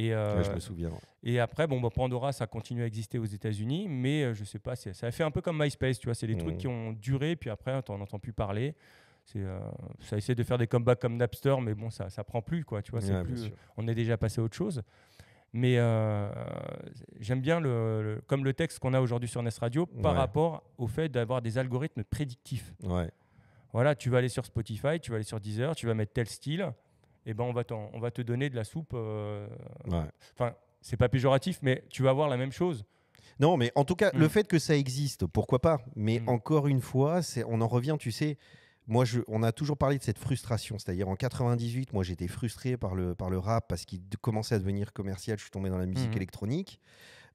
Et, euh, je me souviens. Et après, bon, bah, Pandora, ça continue à exister aux États-Unis, mais euh, je sais pas, ça a fait un peu comme MySpace, tu vois, c'est des trucs mmh. qui ont duré, puis après, on n'entend plus parler. Euh, ça essaie de faire des comebacks comme Napster, mais bon, ça, ça prend plus, quoi, tu vois, on est déjà passé à autre chose. Mais j'aime bien le, comme le texte qu'on a aujourd'hui sur Nest Radio par rapport au fait d'avoir des algorithmes prédictifs. Voilà, tu vas aller sur Spotify, tu vas aller sur Deezer, tu vas mettre tel style, eh ben, on va, te donner de la soupe. Euh, enfin, c'est pas péjoratif, mais tu vas avoir la même chose. Non, mais en tout cas, le mm. fait que ça existe, pourquoi pas Mais mm. encore une fois, on en revient, tu sais. Moi, je, on a toujours parlé de cette frustration. C'est-à-dire en 98, moi, j'étais frustré par le, rap parce qu'il commençait à devenir commercial. Je suis tombé dans la musique mm. électronique.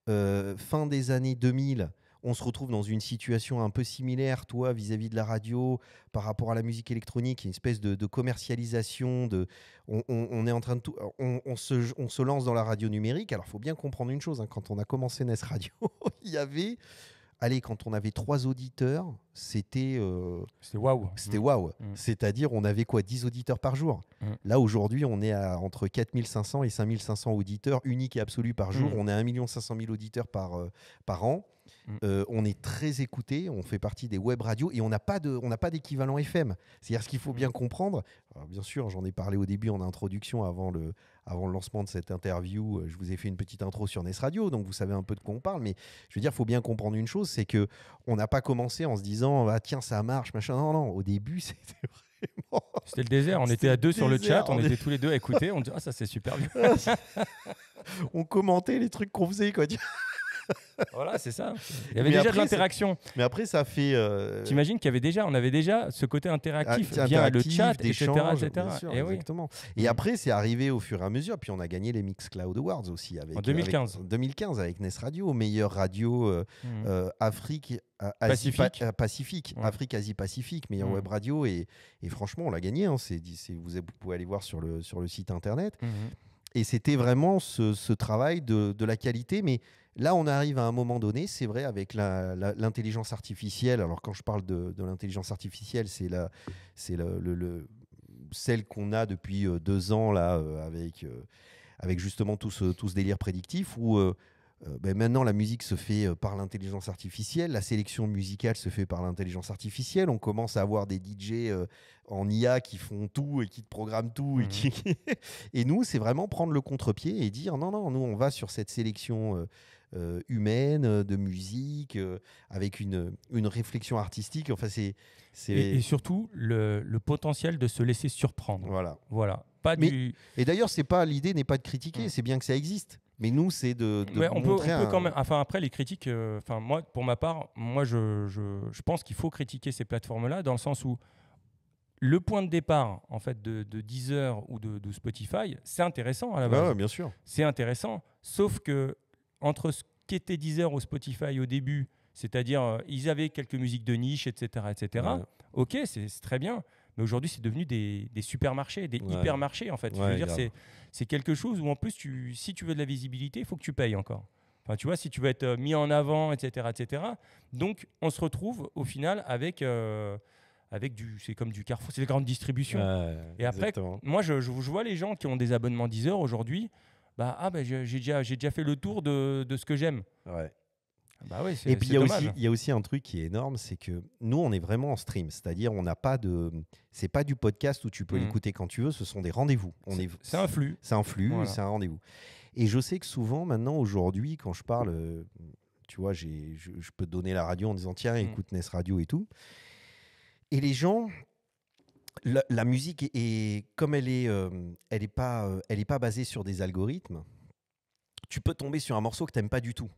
Euh, fin des années 2000, on se retrouve dans une situation un peu similaire, toi, vis-à-vis de la radio, par rapport à la musique électronique, une espèce de, commercialisation. De, on, est en train de tout, on, se, lance dans la radio numérique. Alors, faut bien comprendre une chose. Hein, quand on a commencé Nes Radio, [LAUGHS] il y avait allez, quand on avait trois auditeurs, c'était. Euh, c'était waouh. C'était waouh. Mm. Mm. C'est-à-dire, on avait quoi 10 auditeurs par jour. Mm. Là, aujourd'hui, on est à entre 4500 et 5500 auditeurs uniques et absolus par jour. On est à 1 500 000 auditeurs par, euh, par an. Euh, on est très écouté, on fait partie des web radios et on n'a pas on n'a pas d'équivalent FM. C'est-à-dire ce qu'il faut bien comprendre. bien sûr, j'en ai parlé au début en introduction avant le, avant le lancement de cette interview, euh, je vous ai fait une petite intro sur Nes Radio, donc vous savez un peu de quoi on parle. Mais je veux dire, il faut bien comprendre une chose, c'est que on n'a pas commencé en se disant ah, tiens ça marche machin. Non non, au début [LAUGHS] c'était vraiment. C'était le désert. On était à deux sur le chat, on, était tous les deux à écouter. On dit ah ça c'est super. bien [LAUGHS] on commentait les trucs qu'on faisait quoi voilà, c'est ça. Il y avait déjà de l'interaction. Mais après, ça fait. Euh, T'imagines qu'il y avait déjà, on avait déjà ce côté interactif, ah, via le chat, etc. et eh exactement. Et mm. après, c'est arrivé au fur et à mesure. Puis on a gagné les Mix Cloud Awards aussi. Avec, en 2015. Avec, 2015 avec Nes Radio, meilleure radio euh, mm. euh, Afrique. Asie, Pacifique, Afrique, Asie Pacifique, meilleure mm. web radio et, et, franchement on l'a gagné. Hein. vous, pouvez aller voir sur le sur le site internet. Mm-hmm. Et c'était vraiment ce, travail de, de la qualité, mais Là, on arrive à un moment donné, c'est vrai, avec l'intelligence artificielle. Alors, quand je parle de, l'intelligence artificielle, c'est c'est le, celle qu'on a depuis euh, deux ans là, euh, euh, avec justement tout ce, délire prédictif où ben maintenant, la musique se fait par l'intelligence artificielle, la sélection musicale se fait par l'intelligence artificielle, on commence à avoir des DJ en IA qui font tout et qui te programment tout. Et, mmh. [LAUGHS] et, nous, c'est vraiment prendre le contre-pied et dire non, non, nous, on va sur cette sélection euh, humaine, euh, de musique, euh, avec une, réflexion artistique. Enfin, c'est, c'est... Et, surtout, le, potentiel de se laisser surprendre. Voilà. voilà. Pas Et d'ailleurs, c'est pas, l'idée n'est pas de critiquer, mmh. c'est bien que ça existe. Mais nous, c'est de, on, peut, quand même. Enfin, après les critiques. Enfin, moi, pour ma part, moi, je, pense qu'il faut critiquer ces plateformes-là dans le sens où le point de départ, en fait, de, Deezer ou de, Spotify, c'est intéressant à la base. bien sûr. C'est intéressant, sauf que entre ce qu'était Deezer au Spotify au début, c'est-à-dire euh, ils avaient quelques musiques de niche, etc., etc. Ok, c'est très bien. Mais aujourd'hui, c'est devenu des, supermarchés, des hypermarchés en fait. dire, c'est quelque chose où en plus, si tu veux de la visibilité, il faut que tu payes encore. Enfin, tu vois, si tu veux être euh, mis en avant, etc., etc. Donc, on se retrouve au final avec euh, avec du, c'est comme du Carrefour, c'est les grandes distributions. et après, moi, je, vois les gens qui ont des abonnements Deezer aujourd'hui bah, ah, bah, j'ai déjà, déjà fait le tour de, de ce que j'aime. Ouais. Bah et puis il y, a aussi un truc qui est énorme, c'est que nous on est vraiment en stream, c'est-à-dire on n'a pas de, c'est pas du podcast où tu peux mm. l'écouter quand tu veux, ce sont des rendez-vous. est, c'est un flux, c'est un flux, c'est un rendez-vous. Et je sais que souvent maintenant aujourd'hui quand je parle, euh, tu vois, je, je, peux donner la radio en disant tiens mm. écoute mmh. Radio et tout, et les gens la, musique est, comme elle est, euh, elle est pas, euh, elle est pas basée sur des algorithmes. Tu peux tomber sur un morceau que tu t'aimes pas du tout,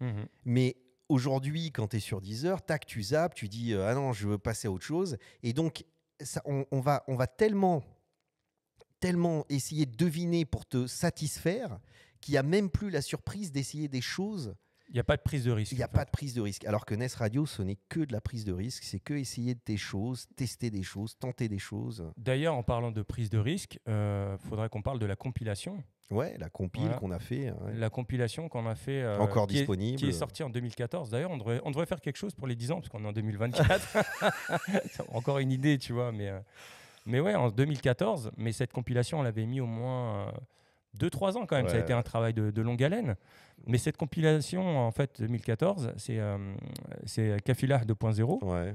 mmh mais aujourd'hui, quand tu es sur Deezer, tac, tu zappes, tu dis euh, ah non, je veux passer à autre chose, et donc on, va, on va tellement, tellement essayer de deviner pour te satisfaire qu'il n'y a même plus la surprise d'essayer des choses il n'y a pas de prise de risque. Il n'y a pas de prise de risque. Alors que Ness Radio, ce n'est que de la prise de risque, c'est que essayer des choses, tester des choses, tenter des choses. D'ailleurs, en parlant de prise de risque, il euh, faudrait qu'on parle de la compilation. Ouais, la compile qu'on a fait. La compilation qu'on a fait. Euh, Encore disponible. qui est sortie en 2014. D'ailleurs, on devrait, faire quelque chose pour les 10 ans, parce qu'on est en 2024. [LAUGHS] Encore une idée, tu vois. Mais, euh, mais ouais, en 2014, mais cette compilation, on l'avait mis au moins. Deux, trois ans quand même. Ça a été un travail de, longue haleine. Mais cette compilation, en fait, 2014, c'est euh, Kafilah 2.0.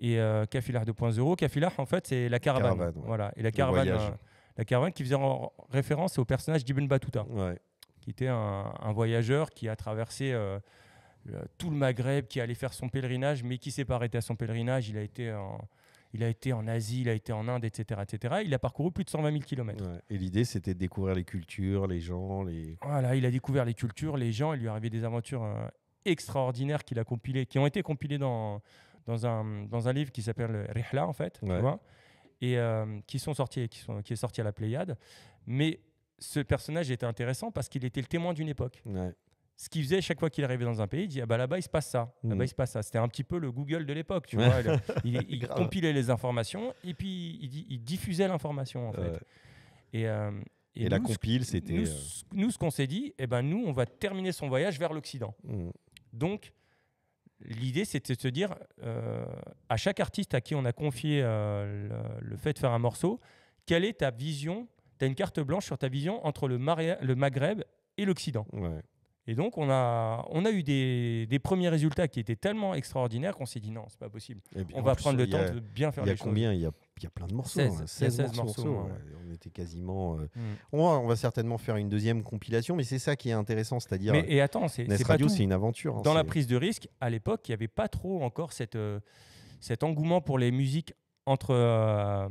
Et Kafilah 2.0, Kafilah, en fait, c'est la caravane. Voilà. Et la caravane, euh, la caravane qui faisait référence au personnage d'Ibn Battuta, qui était un, voyageur qui a traversé euh, tout le Maghreb, qui allait faire son pèlerinage, mais qui s'est pas arrêté à son pèlerinage. Il a été en il a été en Asie, il a été en Inde, etc. etc. Il a parcouru plus de 120 000 km. Et l'idée, c'était de découvrir les cultures, les gens. Les... Voilà, il a découvert les cultures, les gens. Il lui est arrivé des aventures euh, extraordinaires qu'il a compilées, qui ont été compilées dans, dans, un, dans un livre qui s'appelle Rihla, en fait, et euh, qui, sont sortis, qui, sont, qui est sorti à la Pléiade. Mais ce personnage était intéressant parce qu'il était le témoin d'une époque ce qu'il faisait chaque fois qu'il arrivait dans un pays, il dit ah bah là-bas il se passe ça, mm. là il se passe ça. C'était un petit peu le Google de l'époque, tu vois. il, [LAUGHS] compilait les informations et puis il, diffusait l'information euh, Et, la compile, c'était. Euh, nous, ce qu'on s'est dit, eh ben nous on va terminer son voyage vers l'Occident. Mm. Donc l'idée c'était de se dire euh, à chaque artiste à qui on a confié le, fait de faire un morceau, quelle est ta vision T'as une carte blanche sur ta vision entre le, le Maghreb et l'Occident. Et donc, on a, on a eu des, des premiers résultats qui étaient tellement extraordinaires qu'on s'est dit non, c'est pas possible. on va prendre le temps de bien faire les choses. il y a combien il y a plein de morceaux. 16, hein, morceaux. Hein. On était quasiment. Euh, mm. On, va, on, va, certainement faire une deuxième compilation, mais c'est ça qui est intéressant, c'est-à-dire. Et attends, c'est Radio, c'est une aventure. Hein, Dans la prise de risque, à l'époque, il n'y avait pas trop encore cette. Euh, cet engouement pour les musiques entre euh,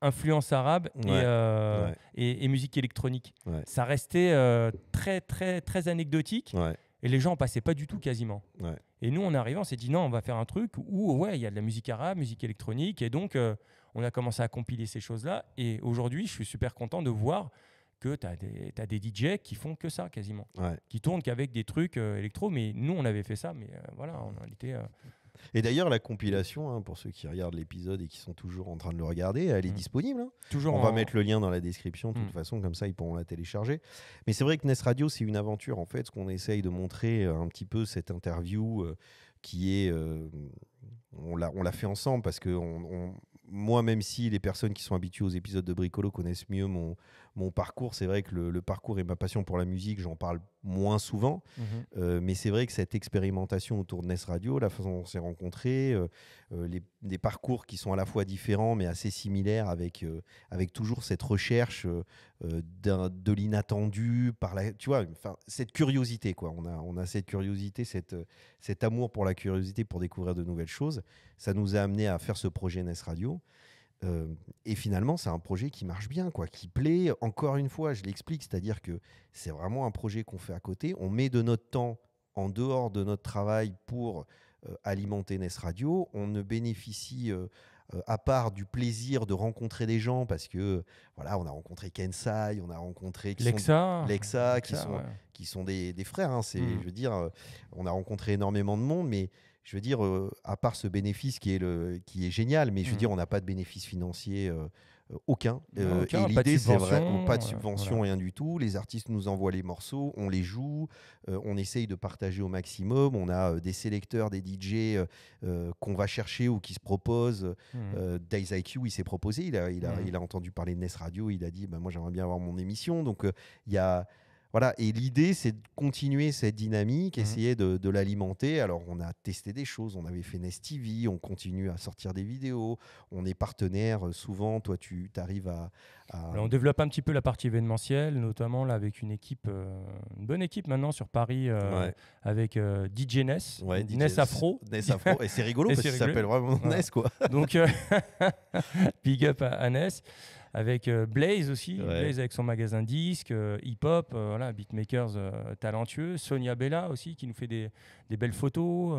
influence arabe et, euh, musique électronique. Ça restait euh, très, très, très anecdotique. Et les gens passaient pas du tout quasiment. Et nous, on est arrivé, on s'est dit non, on va faire un truc où ouais, il y a de la musique arabe, musique électronique, et donc on a commencé à compiler ces choses-là. Et aujourd'hui, je suis super content de voir que tu as des, as des DJ qui font que ça quasiment, qui tournent qu'avec des trucs électro. Mais nous, on avait fait ça, mais voilà, on était et d'ailleurs, la compilation, hein, pour ceux qui regardent l'épisode et qui sont toujours en train de le regarder, elle est mm. disponible. Hein. Toujours. On va mettre le lien dans la description, de toute mm. façon, comme ça, ils pourront la télécharger. Mais c'est vrai que Nest Radio, c'est une aventure, en fait, ce qu'on essaye de montrer euh, un petit peu cette interview euh, qui est. Euh, l'a on l'a fait ensemble parce que moi, même si les personnes qui sont habituées aux épisodes de Bricolo connaissent mieux mon, mon parcours, c'est vrai que le, parcours et ma passion pour la musique, j'en parle moins souvent, mhm. euh, mais c'est vrai que cette expérimentation autour de Nes Radio, la façon dont on s'est rencontrés, euh, euh, les, des parcours qui sont à la fois différents mais assez similaires, avec, avec toujours cette recherche de l'inattendu, par la, tu vois, cette curiosité quoi. On a, cette curiosité, cet amour pour la curiosité, pour découvrir de nouvelles choses. Ça nous a amené à faire ce projet Nes Radio et finalement, c'est un projet qui marche bien, quoi, qui plaît. Encore une fois, je l'explique, c'est-à-dire que c'est vraiment un projet qu'on fait à côté. On met de notre temps en dehors de notre travail pour alimenter Nes Radio. On ne bénéficie à part du plaisir de rencontrer des gens parce que voilà, on a rencontré Kensai, on a rencontré Lexa, qui sont qui sont des, frères. Hein, c'est, mmh. je veux dire, on a rencontré énormément de monde, mais je veux dire, euh, à part ce bénéfice qui est, le, qui est génial, mais je veux mmh. dire, on n'a pas de bénéfice financier euh, euh, bah, aucun. et l'idée, c'est vrai, on, pas de subvention, rien du tout. Les artistes nous envoient les morceaux, on les joue, on essaye de partager au maximum. On a des sélecteurs, des DJ qu'on va chercher ou qui se proposent. Mmh. Days IQ, il s'est proposé, il a, il, a, mmh. il a entendu parler de Nes Radio, il a dit ben Moi, j'aimerais bien avoir mon émission. Donc, il y a. Voilà, et l'idée, c'est de continuer cette dynamique, mmh. essayer de, l'alimenter. Alors, on a testé des choses, on avait fait Nest TV, on continue à sortir des vidéos, on est partenaire euh, souvent. Toi, tu arrives à. on développe un petit peu la partie événementielle, notamment là avec une équipe, euh, une bonne équipe maintenant sur Paris, euh, avec DJ Afro. Nest Afro, et c'est [LAUGHS] rigolo parce qu'il s'appelle vraiment Nes. quoi. Donc, [LAUGHS] big up à, Nes avec euh, Blaze aussi, Blaze avec son magasin disque, euh, hip-hop, euh, voilà, beatmakers talentueux, Sonia Bella aussi qui nous fait des, belles photos,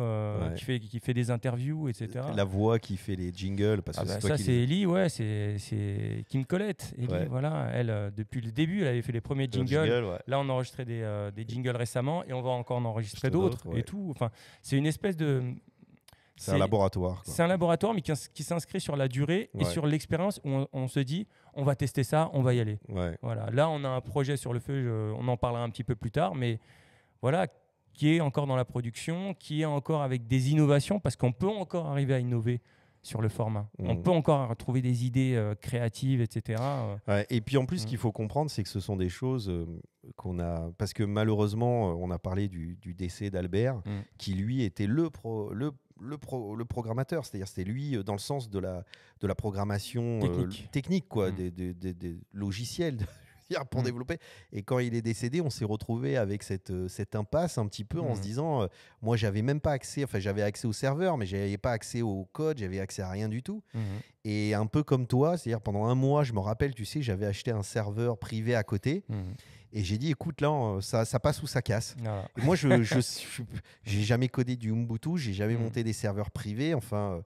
qui, fait, qui fait des interviews, etc. La voix qui fait les jingles, parce ah bah ça c'est Ellie, ouais, c'est Kim Colette. voilà, elle depuis le début, elle avait fait les premiers jingles. Là, on a enregistré des, des, jingles récemment et on va encore en enregistrer d'autres et tout. Enfin, c'est une espèce de c'est un laboratoire. C'est un laboratoire, mais qui, s'inscrit sur la durée et sur l'expérience où on, se dit, on va tester ça, on va y aller. Voilà. Là, on a un projet sur le feu, on en parlera un petit peu plus tard, mais voilà, qui est encore dans la production, qui est encore avec des innovations, parce qu'on peut encore arriver à innover sur le format. Mmh. On peut encore trouver des idées euh, créatives, etc. Euh. et puis en plus, ce qu'il mmh. faut comprendre, c'est que ce sont des choses euh, qu'on a... Parce que malheureusement, on a parlé du, décès d'Albert, mmh. qui lui était le, pro, le, le, le programmateur, c'est-à-dire c'était lui euh, dans le sens de la, de la programmation euh, technique, quoi, mm. des, des, logiciels [LAUGHS] pour mm. développer. Et quand il est décédé, on s'est retrouvé avec cette, euh, cette impasse un petit peu en se mm. disant, moi j'avais même pas accès, enfin j'avais accès au serveur, mais j'avais pas accès au code, j'avais accès à rien du tout. Mm-hmm. Et un peu comme toi, c'est-à-dire pendant un mois, je me rappelle, tu sais, j'avais acheté un serveur privé à côté. Mm-hmm. Et j'ai dit, écoute, là, euh, ça, ça passe ou ça casse. Ah. moi, je n'ai [LAUGHS] jamais codé du Ubuntu, j'ai jamais hmm. monté des serveurs privés. Enfin,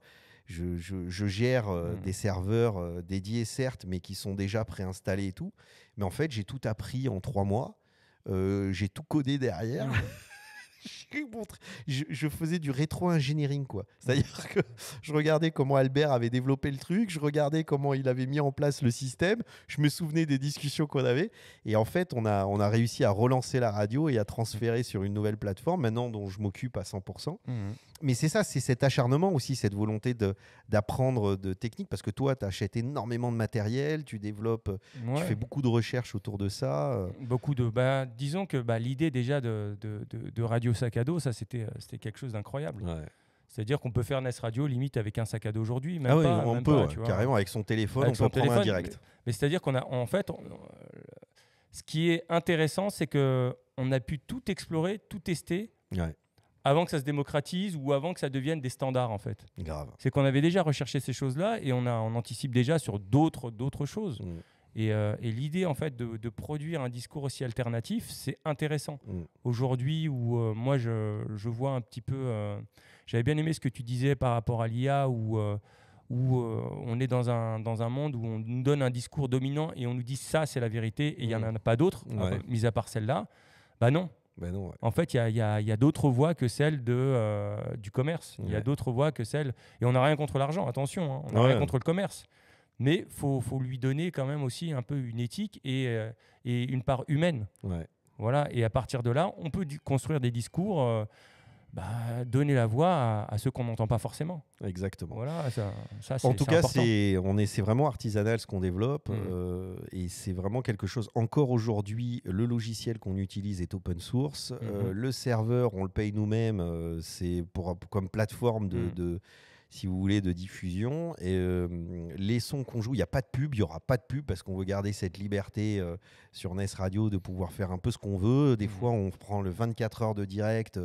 euh, je, gère euh, hmm. des serveurs dédiés, certes, mais qui sont déjà préinstallés et tout. Mais en fait, j'ai tout appris en trois mois. j'ai tout codé derrière. [LAUGHS] je, faisais du rétro-engineering, quoi. C'est-à-dire que je regardais comment Albert avait développé le truc, je regardais comment il avait mis en place le système, je me souvenais des discussions qu'on avait. Et en fait, on a, on a réussi à relancer la radio et à transférer sur une nouvelle plateforme, maintenant dont je m'occupe à 100% mais c'est ça, c'est cet acharnement aussi, cette volonté d'apprendre euh, de, techniques. technique, parce que toi, tu achètes énormément de matériel, tu développes, euh, tu fais beaucoup de recherches autour de ça. Euh. Beaucoup de. Bah, disons que bah, l'idée déjà de, de, Radio Sac à dos, ça, c'était quelque chose d'incroyable. C'est-à-dire qu'on peut faire NES Radio limite avec un sac à dos aujourd'hui. Ah oui, on peut, carrément, avec son téléphone, on peut prendre un direct. Mais, c'est-à-dire qu'on a, en fait, ce qui est intéressant, c'est que on a pu tout explorer, tout tester. Ouais avant que ça se démocratise ou avant que ça devienne des standards en fait. Grave. C'est qu'on avait déjà recherché ces choses-là et on, a, on anticipe déjà sur d'autres, d'autres choses. Mm. Euh, et, l'idée en fait de, produire un discours aussi alternatif, c'est intéressant. Mm. Aujourd'hui où euh, moi je, je, vois un petit peu, euh, j'avais bien aimé ce que tu disais par rapport à l'IA où, où on est dans un, dans un monde où on nous donne un discours dominant et on nous dit ça c'est la vérité et il y n'y en mm. a pas d'autre, mis à part celle-là. Bah non, ben en fait, il y a, d'autres voies que celles euh, du commerce. Il y a d'autres voies que celles. Et on n'a rien contre l'argent, attention, hein, on n'a rien contre le commerce. Mais il faut, lui donner quand même aussi un peu une éthique et, euh, et une part humaine. Voilà. Et à partir de là, on peut construire des discours. Euh, bah, donner la voix à, ceux qu'on n'entend pas forcément. Exactement. Voilà, ça, en tout cas, c'est on est vraiment artisanal ce qu'on développe mm. euh, et c'est vraiment quelque chose. Encore aujourd'hui, le logiciel qu'on utilise est open source. Mm-hmm. Euh, le serveur, on le paye nous-mêmes. Euh, c'est pour comme plateforme mm. de, si vous voulez, de diffusion. Et les sons qu'on joue, il n'y a pas de pub, il n'y aura pas de pub parce qu'on veut garder cette liberté sur NES Radio de pouvoir faire un peu ce qu'on veut. Des mm-hmm. fois, on prend le 24 heures de direct,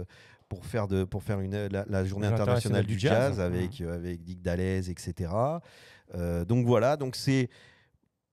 pour faire, de, pour faire une, la, journée internationale du, jazz, avec, euh, avec Dick Dallez, etc. Euh, donc voilà, donc c'est.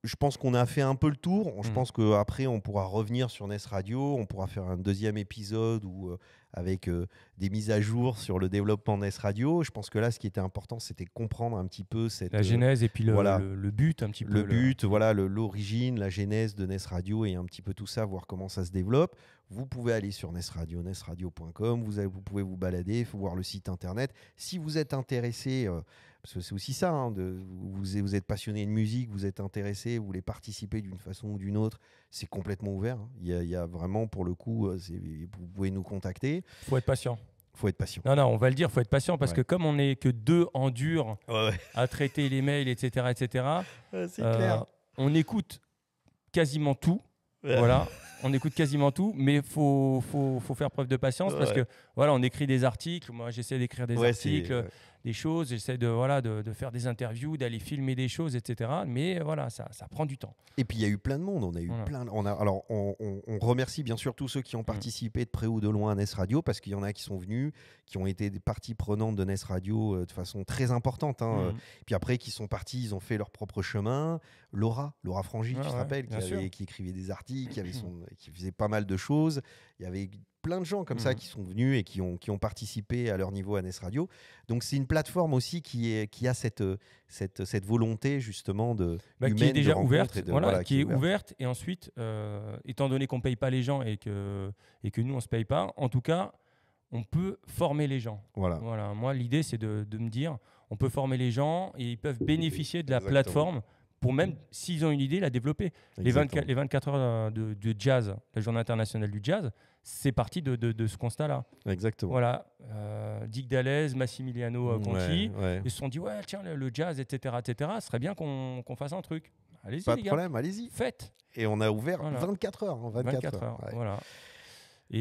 Je pense qu'on a fait un peu le tour. Je mm. pense qu'après, on pourra revenir sur Nes Radio. On pourra faire un deuxième épisode où euh, avec euh, des mises à jour sur le développement de Ness Radio. Je pense que là, ce qui était important, c'était comprendre un petit peu cette. La euh, genèse et puis le, le, but, un petit peu. Le but, voilà, l'origine, la genèse de Nes Radio et un petit peu tout ça, voir comment ça se développe. Vous pouvez aller sur Nes Radio, nesradio.com vous, vous, pouvez vous balader, voir le site internet. Si vous êtes intéressé euh, parce que c'est aussi ça, hein, de, vous, vous, êtes passionné de musique, vous êtes intéressé, vous voulez participer d'une façon ou d'une autre, c'est complètement ouvert. Hein. Il y, a vraiment, pour le coup, euh, vous pouvez nous contacter. faut être patient. faut être patient. Non, non, on va le dire, faut être patient, parce que comme on n'est que deux en dur à traiter les mails, etc., etc., [LAUGHS] euh, on écoute quasiment tout. Voilà, on écoute quasiment tout, mais faut, faut, faut faire preuve de patience parce que voilà, on écrit des articles. Moi, j'essaie d'écrire des articles des choses, j'essaie de, voilà, de, faire des interviews, d'aller filmer des choses, etc. Mais voilà, ça, ça prend du temps. Et puis il y a eu plein de monde, on a eu plein. on a, alors on, remercie bien sûr tous ceux qui ont mmh. participé de près ou de loin à Nes Radio, parce qu'il y en a qui sont venus, qui ont été des parties prenantes de Nes Radio euh, de façon très importante. Hein, mmh. euh. Puis après, qui sont partis, ils ont fait leur propre chemin. Laura, Laura Frangy, tu te rappelles, qui, écrivait des articles, qui, avait qui faisait pas mal de choses. Il y avait plein de gens comme ça mmh. qui sont venus et qui ont, qui ont participé à leur niveau à Nes Radio. Donc c'est une plateforme aussi qui, est, qui a cette, cette, cette volonté justement de bah, qui est déjà ouverte, voilà, qui, est ouverte. Et ensuite, euh, étant donné qu'on paye pas les gens et que et que nous on se paye pas, en tout cas, on peut former les gens. Voilà. voilà. Moi, l'idée c'est de, de, me dire, on peut former les gens et ils peuvent bénéficier de la plateforme pour même, s'ils ont une idée, la développer. Les 24, les 24 heures de jazz, la journée internationale du jazz, c'est parti de, de, ce constat-là. Exactement. Voilà, euh, Dick Dallez, Massimiliano euh, Conti, ils se sont dit, ouais, tiens, le, jazz, etc., etc., ce serait bien qu'on fasse un truc. Allez-y, Pas de problème, allez-y. Faites. Et on a ouvert 24 heures. 24, 24 heures, voilà.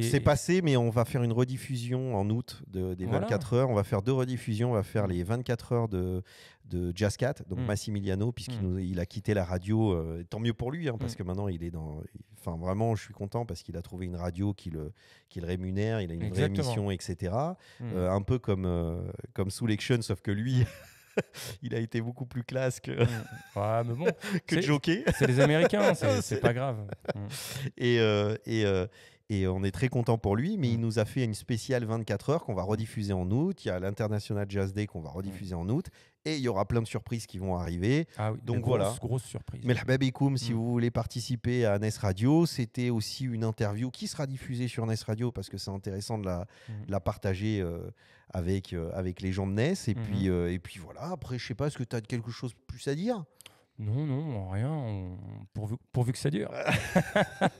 C'est passé, mais on va faire une rediffusion en août des 24 heures. On va faire deux rediffusions. On va faire mm. les 24 heures de, de Jazz Cat, donc mm. Massimiliano, puisqu'il mm. a quitté la radio. Euh, tant mieux pour lui, hein, parce que maintenant, il est dans. Enfin, vraiment, je suis content parce qu'il a trouvé une radio qui le, qui le rémunère, il a une vraie émission, etc. Euh, un peu comme, euh, comme Soul Action, sauf que lui. [LAUGHS] il a été beaucoup plus classe que, ah, [LAUGHS] que Joker. C'est les Américains, [LAUGHS] c'est pas grave. Et, et, et on est très content pour lui, mais il mm. nous a fait une spéciale 24 heures qu'on va rediffuser en août. Il y a l'International Jazz Day qu'on va rediffuser en août. Et il y aura plein de surprises qui vont arriver. Ah Donc voilà. Grosse, surprise. Mais la si mm. vous voulez participer à Nes Radio, c'était aussi une interview qui sera diffusée sur Nes Radio parce que c'est intéressant de la, mm. partager euh, avec, euh, avec les gens de Nes. Et, mm-hmm. puis, euh, et puis voilà, après, je sais pas, est-ce que tu as quelque chose de plus à dire non, non, rien. Pourvu... que ça dure.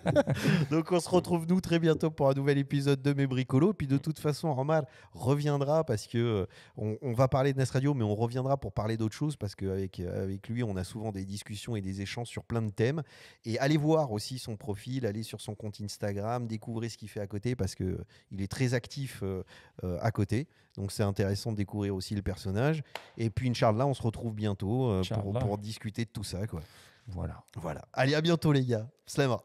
[LAUGHS] Donc, on se retrouve, nous, très bientôt pour un nouvel épisode de Mes Bricolos. Puis, de toute façon, Romar reviendra parce que euh, on, va parler de Nas Radio, mais on reviendra pour parler d'autres choses parce qu'avec avec lui, on a souvent des discussions et des échanges sur plein de thèmes. Et allez voir aussi son profil, allez sur son compte Instagram, découvrez ce qu'il fait à côté parce qu'il euh, est très actif euh, à côté. Donc c'est intéressant de découvrir aussi le personnage. Et puis Inch'Allah, on se retrouve bientôt euh, pour, discuter de tout ça. Quoi. Voilà. Voilà. Allez, à bientôt les gars. Slama.